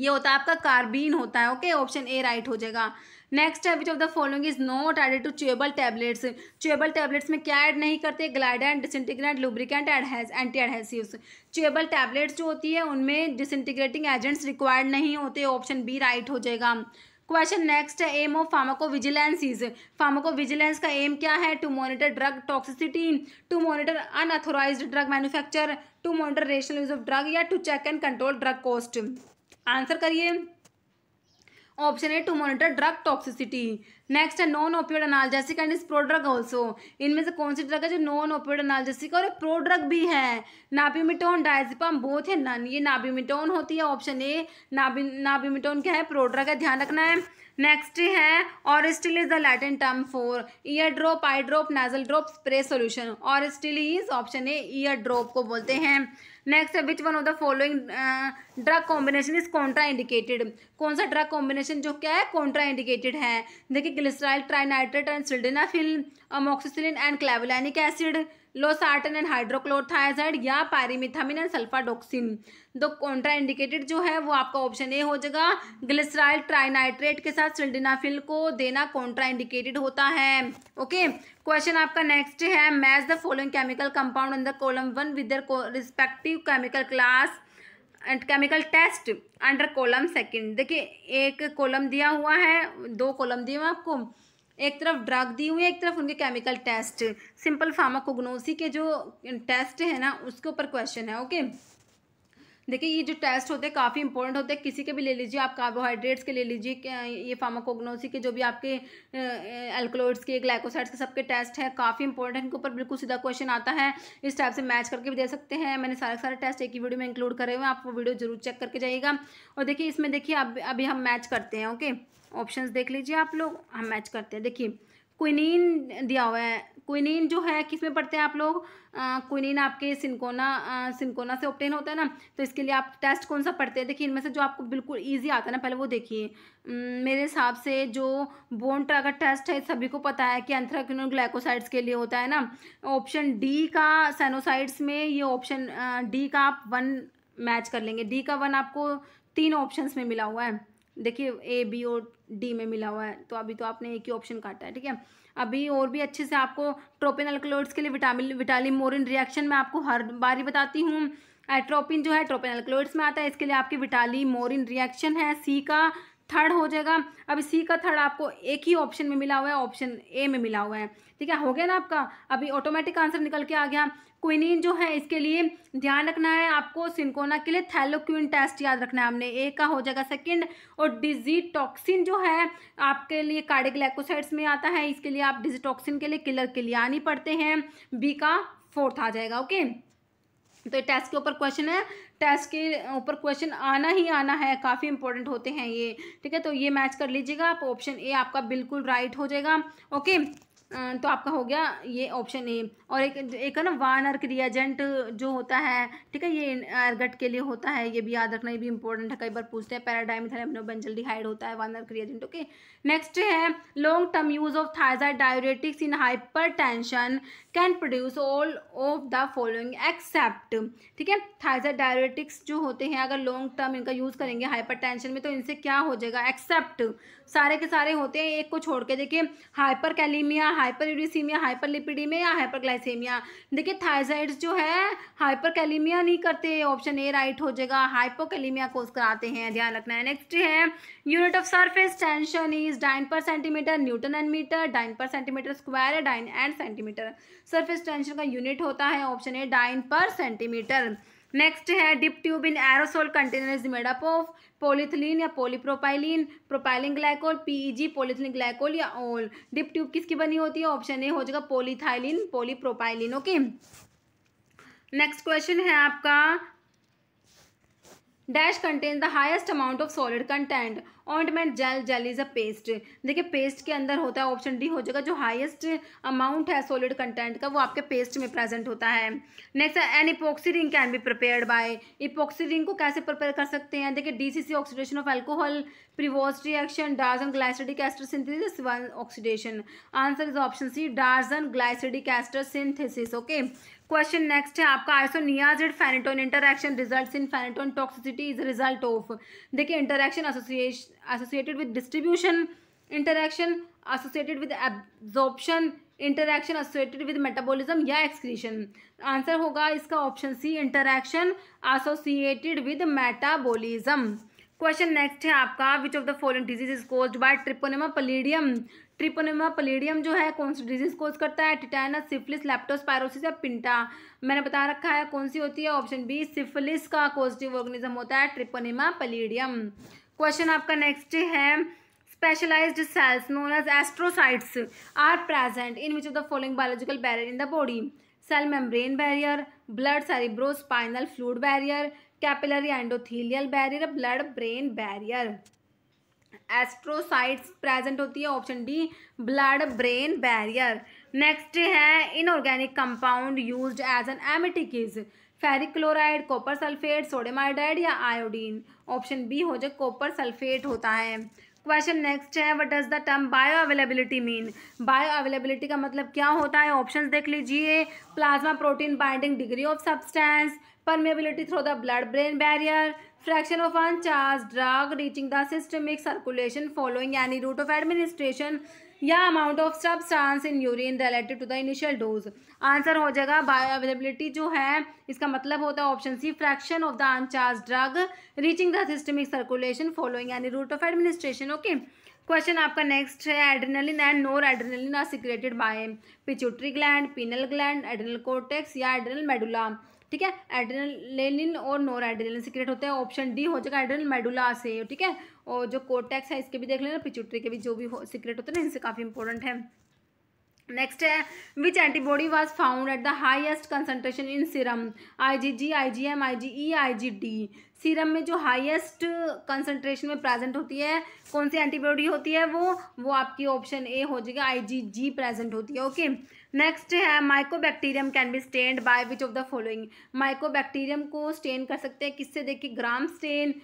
ये होता है आपका कार्बिन होता है ओके ऑप्शन ए राइट हो जाएगा नेक्स्ट है which of the following is not added to chewable tablets chewable tablets में क्या ऐड नहीं करते glidant disintegrant lubricant adhesive anti adhesive chewable tablets जो होती है उनमें डिसइंटीग्रेटिंग एजेंट्स रिक्वायर्ड नहीं होते ऑप्शन बी राइट हो जाएगा क्वेश्चन नेक्स्ट है aim of pharmacovigilance is pharmacovigilance का एम क्या है to monitor drug toxicity to monitor unauthorise drug manufacture to monitor rational use of drug या to check and control drug cost answer करिए option है to monitor drug toxicity next है non opioid analgesic and is prodrug also इनमें से कौन सी drug है जो नॉन ओपियोड एनालजेसिक और प्रोड्रग भी है नाबीमिटोन डायजिपम बोथ है नन ये नाबीमिटोन होती है ऑप्शन ए नाबी नाबीमिटोन क्या है प्रोड्रग है ध्यान रखना है नेक्स्ट है auristillae is the Latin term for ear drop eye drop nasal drop spray solution auristillae is option A ear drop को बोलते हैं नेक्स्ट है which one of the following drug combination is contraindicated कौन सा drug combination जो क्या है Contra contraindicated है देखिए glyceryl trinitrate and sildenafil amoxicillin and clavulanic acid losartan and hydrochlorothiazide या पैरिमिथामिन एंड सल्फाडोक्सिन दो कॉन्ट्रा इंडिकेटेड जो है वो आपका ऑप्शन ए हो जाएगा ग्लिसराइल ट्राइनाइट्रेट के साथ सिल्डिनाफिल को देना कॉन्ट्रा इंडिकेटेड होता है ओके क्वेश्चन आपका नेक्स्ट है match the following chemical compound in the column one with respective chemical class chemical test under column second देखिए एक कॉलम दिया हुआ है दो कॉलम दिए हुए आपको एक तरफ ड्रग दी हुई है एक तरफ उनके केमिकल टेस्ट सिंपल फार्माकोग्नोसी के जो टेस्ट है ना उसके ऊपर क्वेश्चन है ओके okay? देखिए ये जो टेस्ट होते हैं काफ़ी इंपॉर्टेंट होते हैं किसी के भी ले लीजिए आप कार्बोहाइड्रेट्स के ले लीजिए ये फार्माकोग्नोसी के जो भी आपके एल्कोलोइड्स के ग्लाइकोसाइड्स के सबके टेस्ट है काफ़ी इंपॉर्टेंट इनके ऊपर बिल्कुल सीधा क्वेश्चन आता है इस टाइप से मैच करके भी दे सकते हैं मैंने सारे सारे टेस्ट एक ही वीडियो में इंक्लूड करे हुए हैं आप वो वीडियो जरूर चेक करके जाइएगा और देखिए इसमें देखिए अब अभी हम मैच करते हैं ओके ऑप्शन देख लीजिए आप लोग हम मैच करते हैं देखिए क्विनिन दिया हुआ है क्विनिन जो है किस में पढ़ते हैं आप लोग क्विनिन आपके सिंकोना आ, सिंकोना से ऑप्टेन होता है ना तो इसके लिए आप टेस्ट कौन सा पढ़ते हैं देखिए इनमें से जो आपको बिल्कुल ईजी आता है ना पहले वो देखिए मेरे हिसाब से जो बोन ट्रागर टेस्ट है सभी को पता है कि एंथ्राक्विन ग्लाइकोसाइड्स के लिए होता है ना ऑप्शन डी का सैनोसाइड्स में ये ऑप्शन डी का आप वन मैच कर लेंगे डी का वन आपको तीन ऑप्शन में मिला हुआ है देखिए ए बी और डी में मिला हुआ है तो अभी तो आपने एक ही ऑप्शन काटा है ठीक है अभी और भी अच्छे से आपको ट्रोपिन अल्कलोइड्स के लिए विटामिन विटामिन मोरिन रिएक्शन मैं आपको हर बार ही बताती हूँ एट्रोपिन जो है ट्रोपिन अल्कलोइड्स में आता है इसके लिए आपकी विटाली मोरिन रिएक्शन है सी का थर्ड हो जाएगा अब सी का थर्ड आपको एक ही ऑप्शन में मिला हुआ है ऑप्शन ए में मिला हुआ है ठीक है हो गया ना आपका अभी ऑटोमेटिक आंसर निकल के आ गया क्विनिन जो है इसके लिए ध्यान रखना है आपको सिंकोना के लिए थैलोक्विन टेस्ट याद रखना है हमने ए का हो जाएगा सेकंड और डिजीटॉक्सिन जो है आपके लिए कार्डिक्लैकोसाइड्स में आता है इसके लिए आप डिजीटॉक्सिन के लिए किलर के लिए आनी पड़ते हैं बी का फोर्थ आ जाएगा ओके तो टेस्ट के ऊपर क्वेश्चन है टेस्ट के ऊपर क्वेश्चन आना ही आना है काफ़ी इंपॉर्टेंट होते हैं ये ठीक है तो ये मैच कर लीजिएगा आप ऑप्शन ए आपका बिल्कुल राइट हो जाएगा ओके तो आपका हो गया ये ऑप्शन ए और एक एक है ना वानर क्रियाजेंट जो होता है ठीक है ये एरगट के लिए होता है ये भी याद रखना ये भी इंपॉर्टेंट है कई बार पूछते हैं पैराडाइम थैलेमनोबेंजल्डी हाइड होता है वानर क्रियाजेंट ओके नेक्स्ट है long term use of thiazide diuretics in hypertension can produce all of the following except ठीक है थाइजाइड डायोरेटिक्स जो होते हैं अगर लॉन्ग टर्म इनका यूज़ करेंगे हाइपर में तो इनसे क्या हो जाएगा एक्सेप्ट सारे के सारे होते हैं एक को छोड़ के देखिए hyperkalaemia hyperuricaemia hyperlipidaemia या हाइपर ग्लाइसेमिया देखिए थाइजाइड्स जो है हाइपर कैलीमिया नहीं करते ऑप्शन ए राइट हो जाएगा कैलीमिया कोज कराते हैं ध्यान रखना है नेक्स्ट है unit of surface tension is dyne per centimetre newton and metre dyne per centimetre square है dyne and centimetre surface tension का यूनिट होता है option A dyne per centimetre next है dip tube in aerosol container is made up of polyethylene या polypropylene propylene glycol PEG e polyethylene glycol या all dip tube किसकी बनी होती है ऑप्शन ए हो जाएगा polyethylene polypropylene okay next question है आपका dash contain the highest amount of solid content ointment gel gel is a paste देखिए पेस्ट के अंदर होता है ऑप्शन डी हो जाएगा जो हाइस्ट अमाउंट है सॉलिड कंटेंट का वो आपके पेस्ट में प्रेजेंट होता है next an epoxy ring can be prepare by epoxy ring को कैसे प्रिपेयर कर सकते हैं देखिए DCC oxidation of alcohol प्रिवॉस reaction Darzens glycidic ester synthesis one oxidation answer is option C Darzens glycidic ester synthesis okay question next है आपका isoniazid phenytoin interaction result in phenytoin toxicity is result of देखिए interaction associated with distribution interaction associated with absorption interaction associated with metabolism या excretion answer होगा इसका option C interaction associated with metabolism question next है आपका which of the following disease is cause by treponema pallidum ट्रिपोनोमा Palladium जो है कौन सी disease cause करता है टिटाइनस सिफिलिस लैप्टोस्पायरोसिस या पिंटा मैंने बता रखा है कौन सी होती है ऑप्शन बी सिफिलिस का पॉजिटिव ऑर्गेनिज्म होता है ट्रिपोनिमा पलेडियम क्वेश्चन आपका नेक्स्ट है specialised cells known as astrocytes are present in which of the following biological barrier in the body cell membrane barrier blood cerebro spinal fluid barrier capillary endothelial barrier blood brain barrier astrocytes present होती है option D blood brain barrier next है inorganic compound used as an emetics ferric chloride copper sulphate sodium iodide या iodine option B हो जाए copper sulphate होता है question next है what does the term bioavailability mean bioavailability का मतलब क्या होता है ऑप्शन देख लीजिए plasma protein binding degree of substance permeability through the blood brain barrier fraction of मतलब uncharged drug reaching the systemic circulation following any route of administration या amount of substance in urine related to the initial dose answer हो जाएगा bio availability जो है इसका मतलब होता है option C fraction of the uncharged drug reaching the systemic circulation following any route of administration okay question आपका next है adrenaline and noradrenaline are secreted by pituitary gland pineal gland adrenal cortex या adrenal medulla ठीक है adrenaline और नोर adrenaline secret होते हैं option D हो जाएगा एड्रेनल मेडुला से ठीक है और जो कोटेक्स है इसके भी देख लेना पिचुट्री के भी जो भी हो, सीक्रेट होते हैं ना इनसे काफ़ी इंपॉर्टेंट है नेक्स्ट है which antibody was found at the highest concentration in serum I G G I G M I G E I G D serum में जो हाईएस्ट कंसनट्रेशन में प्रेजेंट होती है कौन सी एंटीबॉडी होती है वो वो आपकी ऑप्शन ए हो जाएगा आई जी जी प्रेजेंट होती है ओके okay? नेक्स्ट है mycobacterium can be stained by which of the following mycobacterium को स्टेन कर सकते हैं किससे देखिए Gram stain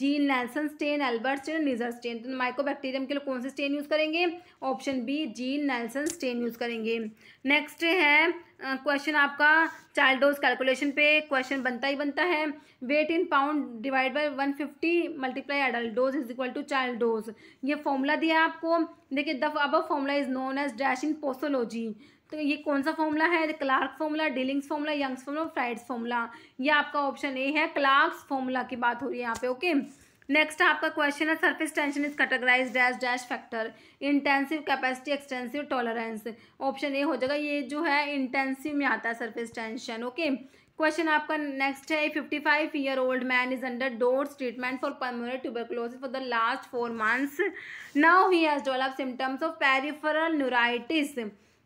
Ziehl Neelsen stain Albert stain Neisser stain तो माइकोबैक्टीरियम के लिए कौन से स्टेन यूज़ करेंगे option B Ziehl Neelsen stain use करेंगे नेक्स्ट है क्वेश्चन आपका चाइल्ड डोज कैलकुलेशन पे क्वेश्चन बनता ही बनता है weight in pound divide by one fifty multiply adult dose is equal to child dose ये फॉर्मूला दिया आपको देखिए द अब formula is known as dash in posology तो ये कौन सा फॉर्मूला है Clark formula Dilling's formula Young's formula Fried's formula ये आपका ऑप्शन ए है क्लार्क्स फॉर्मूला की बात हो रही है यहाँ पे ओके नेक्स्ट आपका क्वेश्चन है surface tension is categorize dash dash factor intensive capacity extensive tolerance option A हो जाएगा ये जो है इंटेंसिव में आता है सरफेस टेंशन ओके क्वेश्चन आपका नेक्स्ट है fifty five year old man is under DOTS treatment for pulmonary tuberculosis for the last four months now he has develop symptoms of peripheral neuritis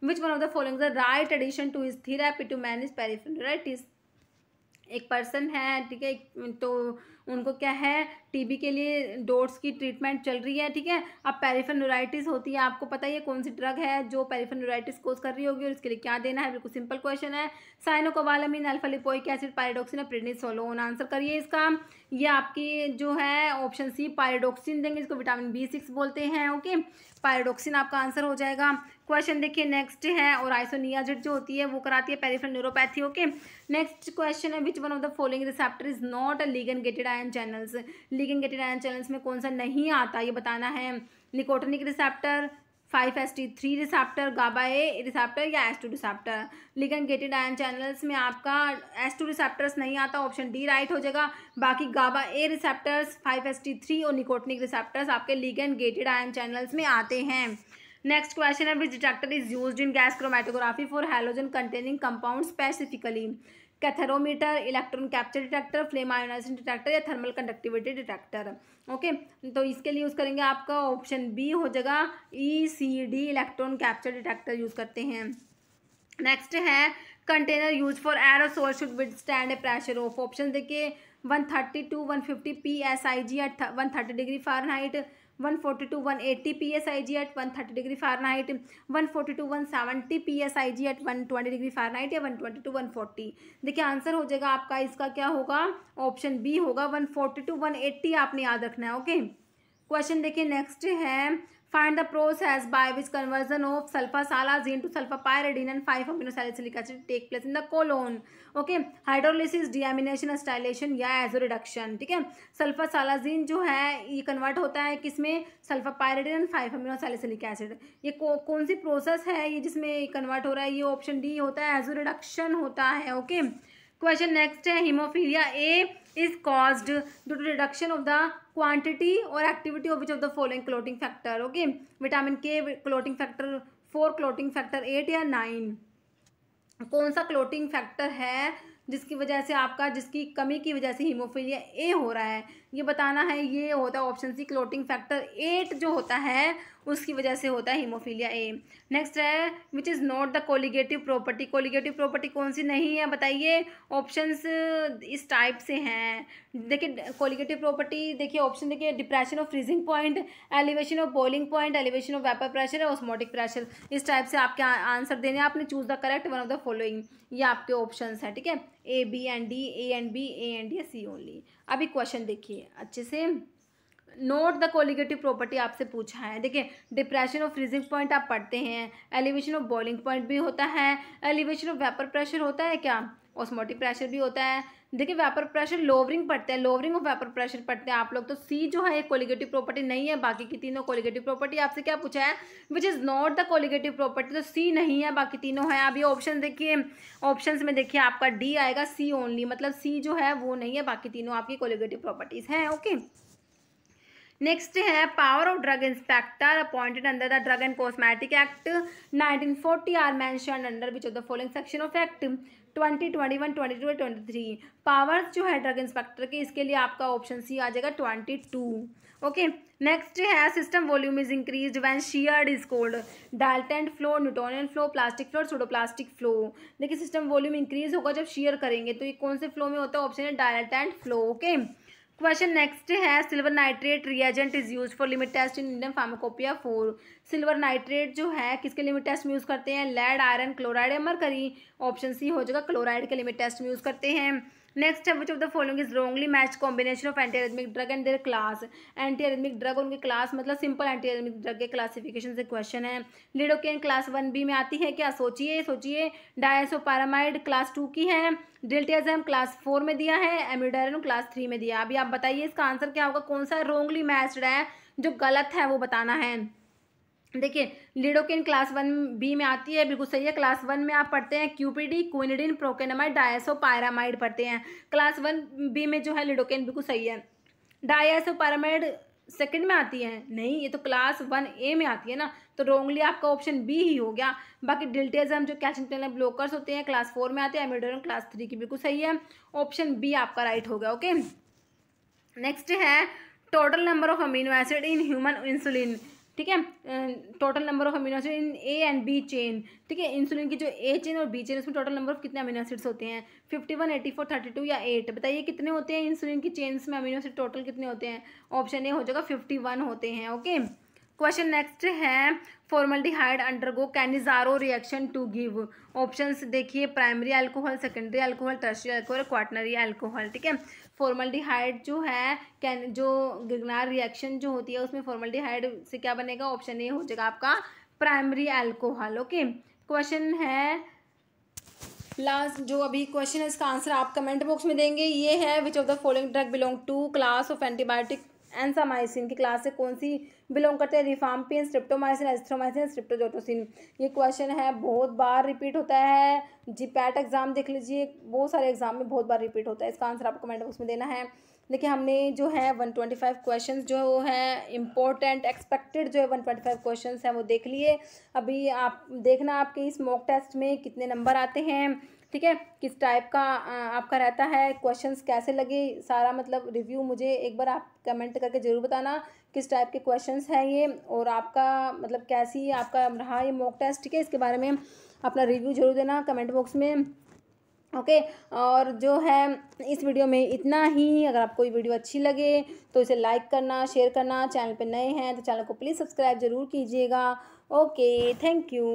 which one of the following right addition to is therapy to manage is एक person है ठीक है तो उनको क्या है TB के लिए डोट्स की ट्रीटमेंट चल रही है ठीक है अब पेरिफेनोराइटिस होती है आपको पता ही है कौन सी ड्रग है जो पेरिफेनोराइटिस कोज कर रही होगी और इसके लिए क्या देना है बिल्कुल सिंपल क्वेश्चन है cyanocobalamin alpha lipoic acid pyridoxine और प्रिडनिसोलोन आंसर करिए इसका यह आपकी जो है ऑप्शन सी पायरेडोक्सिन देंगे इसको विटामिन बी सिक्स बोलते हैं ओके पायरेडोक्सिन आपका आंसर हो जाएगा क्वेश्चन देखिए नेक्स्ट है और आइसोनियाजिट जो होती है वो कराती है peripheral neuropathy okay next question है which one of the following receptor is not a ligand gated ion channels ligand gated ion channels में कौन सा नहीं आता ये बताना है nicotinic receptor five S T three receptor GABA A receptor या S two receptor ligand gated ion channels में आपका एस टू रिसेप्टर्स नहीं आता ऑप्शन डी राइट हो जाएगा बाकी GABA A receptors five S T three और निकोटनिक रिसेप्टर्स आपके लीगन गेटेड आयन चैनल्स में आते हैं नेक्स्ट क्वेश्चन है which detector is use in gas chromatography for halogen containing compound specifically katharometer electron capture detector flame ionization detector या thermal conductivity detector okay तो इसके लिए use करेंगे आपका ऑप्शन बी हो जाएगा E C D electron capture detector use करते हैं नेक्स्ट है container use for aerosol should withstand pressure of option देखिए one thirty to one fifty P S I G at one thirty degree Fahrenheit one forty to one eighty P S I G at one thirty degree Fahrenheit one forty to one seventy P S I G at one twenty degree far night या one twenty to one forty देखिए answer हो जाएगा आपका इसका क्या होगा option B होगा one forty to one eighty आपने याद रखना है ओके क्वेश्चन देखिए नेक्स्ट है find the process by which conversion of sulfasalazine to sulfapyridine and five aminosalicylic acid take place in the colon okay hydrolysis deamination acetylation या azo reduction ठीक है sulpha सालाजीन जो है ये convert होता है किसमें sulfapyridine and five aminosalicylic acid ये कौन सी प्रोसेस है ये जिसमें कन्वर्ट हो रहा है ये ऑप्शन डी होता है एजो रिडक्शन होता है ओके क्वेश्चन नेक्स्ट है hemophilia A is cause due to reduction of the quantity और activity of which of the following clotting factor okay vitamin K clotting factor four clotting factor eight या nine कौन सा clotting factor है जिसकी वजह से आपका जिसकी कमी की वजह से हीमोफीलिया ए हो रहा है ये बताना है ये होता है option C clotting factor eight जो होता है उसकी वजह से होता है हीमोफीलिया ए नेक्स्ट है which is not the colligative property colligative property कौन सी नहीं है बताइए ऑप्शंस इस टाइप से हैं देखिए कोलिगेटिव प्रॉपर्टी देखिए ऑप्शन देखिए depression of freezing point elevation of boiling point elevation of vapour pressure और ऑस्मोटिक प्रेशर इस टाइप से आपके आंसर देने आपने choose the correct one of the following ये आपके ऑप्शन है ठीक है A B and D A and B A and D C only अभी क्वेश्चन देखिए अच्छे से नोट द कोलिगेटिव प्रॉपर्टी आपसे पूछा है देखिए डिप्रेशन ऑफ फ्रीजिंग पॉइंट आप पढ़ते हैं एलिवेशन ऑफ बॉइलिंग पॉइंट भी होता है एलिवेशन ऑफ वेपर प्रेशर होता है क्या ऑस्मोटिक प्रेशर भी होता है देखिए वेपर प्रेशर लोवरिंग पढ़ते हैं लोवरिंग ऑफ वेपर प्रेशर पढ़ते हैं आप लोग तो सी जो है एक कोलिगेटिव प्रॉपर्टी नहीं है बाकी की तीनों कोलिगेटिव प्रॉपर्टी आपसे क्या पूछा है which is not the colligative property तो सी नहीं है बाकी तीनों है अभी ये ऑप्शन देखिए ऑप्शन में देखिए आपका डी आएगा सी ओनली मतलब सी जो है वो नहीं है बाकी तीनों आपकी कोलिगेटिव प्रॉपर्टीज़ हैं ओके नेक्स्ट है power of drug inspector appointed under the drug and cosmetic act 1940 are mentioned under which of the following section of act twenty 22 twenty three powers जो है ड्रग इंस्पेक्टर के इसके लिए आपका option C आ जाएगा twenty two okay next है system volume is increase when sheared is called dilatant flow Newtonian flow plastic flow pseudo plastic flow देखिए सिस्टम वॉल्यूम इंक्रीज होगा जब शीयर करेंगे तो ये कौन से फ्लो में होता है ऑप्शन है dilatant flow okay okay? Question next है silver nitrate reagent is use for limit test in Indian pharmacopoeia for silver nitrate जो है किसके लिमिट टेस्ट में यूज़ करते हैं लेड आयरन क्लोराइड या मरकरी ऑप्शन सी हो जाएगा क्लोराइड के लिमिट टेस्ट में यूज़ करते हैं नेक्स्ट है which of the following is wrongly match combination of antiarrhythmic drug and their class antiarrhythmic drug उनके क्लास मतलब सिंपल एंटीरिथमिक ड्रग के क्लासिफिकेशन से क्वेश्चन है लिडोकेन क्लास वन बी में आती है क्या सोचिए सोचिए डायसोपारामाइड क्लास टू की है डिल्टियाजम क्लास फोर में दिया है एमिडारन क्लास थ्री में दिया अभी आप बताइए इसका आंसर क्या होगा कौन सा रोंगली मैच्ड है जो गलत है वो बताना है देखिए लिडोकिन क्लास वन बी में आती है बिल्कुल सही है क्लास वन में आप पढ़ते हैं क्यूपीडी क्विनिडिन प्रोकेनामाइड डायसो पायरामाइड पढ़ते हैं क्लास वन बी में जो है लिडोकिन बिल्कुल सही है डायसो पायरामाइड सेकंड में आती है नहीं ये तो क्लास वन ए में आती है ना तो रोंगली आपका ऑप्शन बी ही हो गया बाकी डिल्टेजम जो कैल्शियम चैनल ब्लोकर्स होते हैं क्लास फोर में आते हैं एमिडोरम क्लास थ्री की बिल्कुल सही है ऑप्शन बी आपका राइट हो गया ओके नेक्स्ट है total number of amino acid in human insulin ठीक है total number of amino acid in A and B chain ठीक है इंसुलिन की जो ए चेन और बी चेन उसमें टोटल नंबर ऑफ कितने अमीनो एसिड्स होते हैं fifty one eighty four thirty two या एट बताइए कितने होते हैं इंसुलिन की चेन्स में अमीनो एसिड टोटल कितने होते हैं ऑप्शन ए हो जाएगा फिफ्टी वन होते हैं ओके क्वेश्चन नेक्स्ट है formaldehyde undergo Cannizzaro reaction to give options देखिए primary alcohol secondary alcohol tertiary alcohol quaternary alcohol ठीक है फॉर्मलडिहाइड जो है कैन जो गिगनार रिएक्शन जो होती है उसमें फॉर्मलडिहाइड से क्या बनेगा ऑप्शन ए हो जाएगा आपका प्राइमरी एल्कोहल ओके क्वेश्चन है लास्ट जो अभी क्वेश्चन है इसका आंसर आप कमेंट बॉक्स में देंगे ये है which of the following drug belong to class of antibiotic ansamycin की क्लास से कौन सी बिलोंग करते हैं रिफाम्पिन स्ट्रिप्टोमाइसिन एस्थ्रोमाइसिन स्ट्रिप्टोजोटोसिन ये क्वेश्चन है बहुत बार रिपीट होता है जी पैट एग्ज़ाम देख लीजिए बहुत सारे एग्जाम में बहुत बार रिपीट होता है इसका आंसर आपको कमेंट बॉक्स में देना है देखिए हमने जो है वन ट्वेंटी फाइव क्वेश्चन जो है इंपॉर्टेंट एक्सपेक्टेड जो है वन ट्वेंटी फाइव क्वेश्चन हैं वो देख लिए अभी आप देखना आपके इस मॉक टेस्ट में कितने नंबर आते हैं ठीक है किस टाइप का आपका रहता है क्वेश्चंस कैसे लगे सारा मतलब रिव्यू मुझे एक बार आप कमेंट करके ज़रूर बताना किस टाइप के क्वेश्चन हैं ये और आपका मतलब कैसी आपका रहा ये मॉक टेस्ट ठीक है इसके बारे में अपना रिव्यू जरूर देना कमेंट बॉक्स में ओके okay, और जो है इस वीडियो में इतना ही अगर आपको ये वीडियो अच्छी लगे तो इसे लाइक करना शेयर करना चैनल पर नए हैं तो चैनल को प्लीज़ सब्सक्राइब ज़रूर कीजिएगा ओके थैंक यू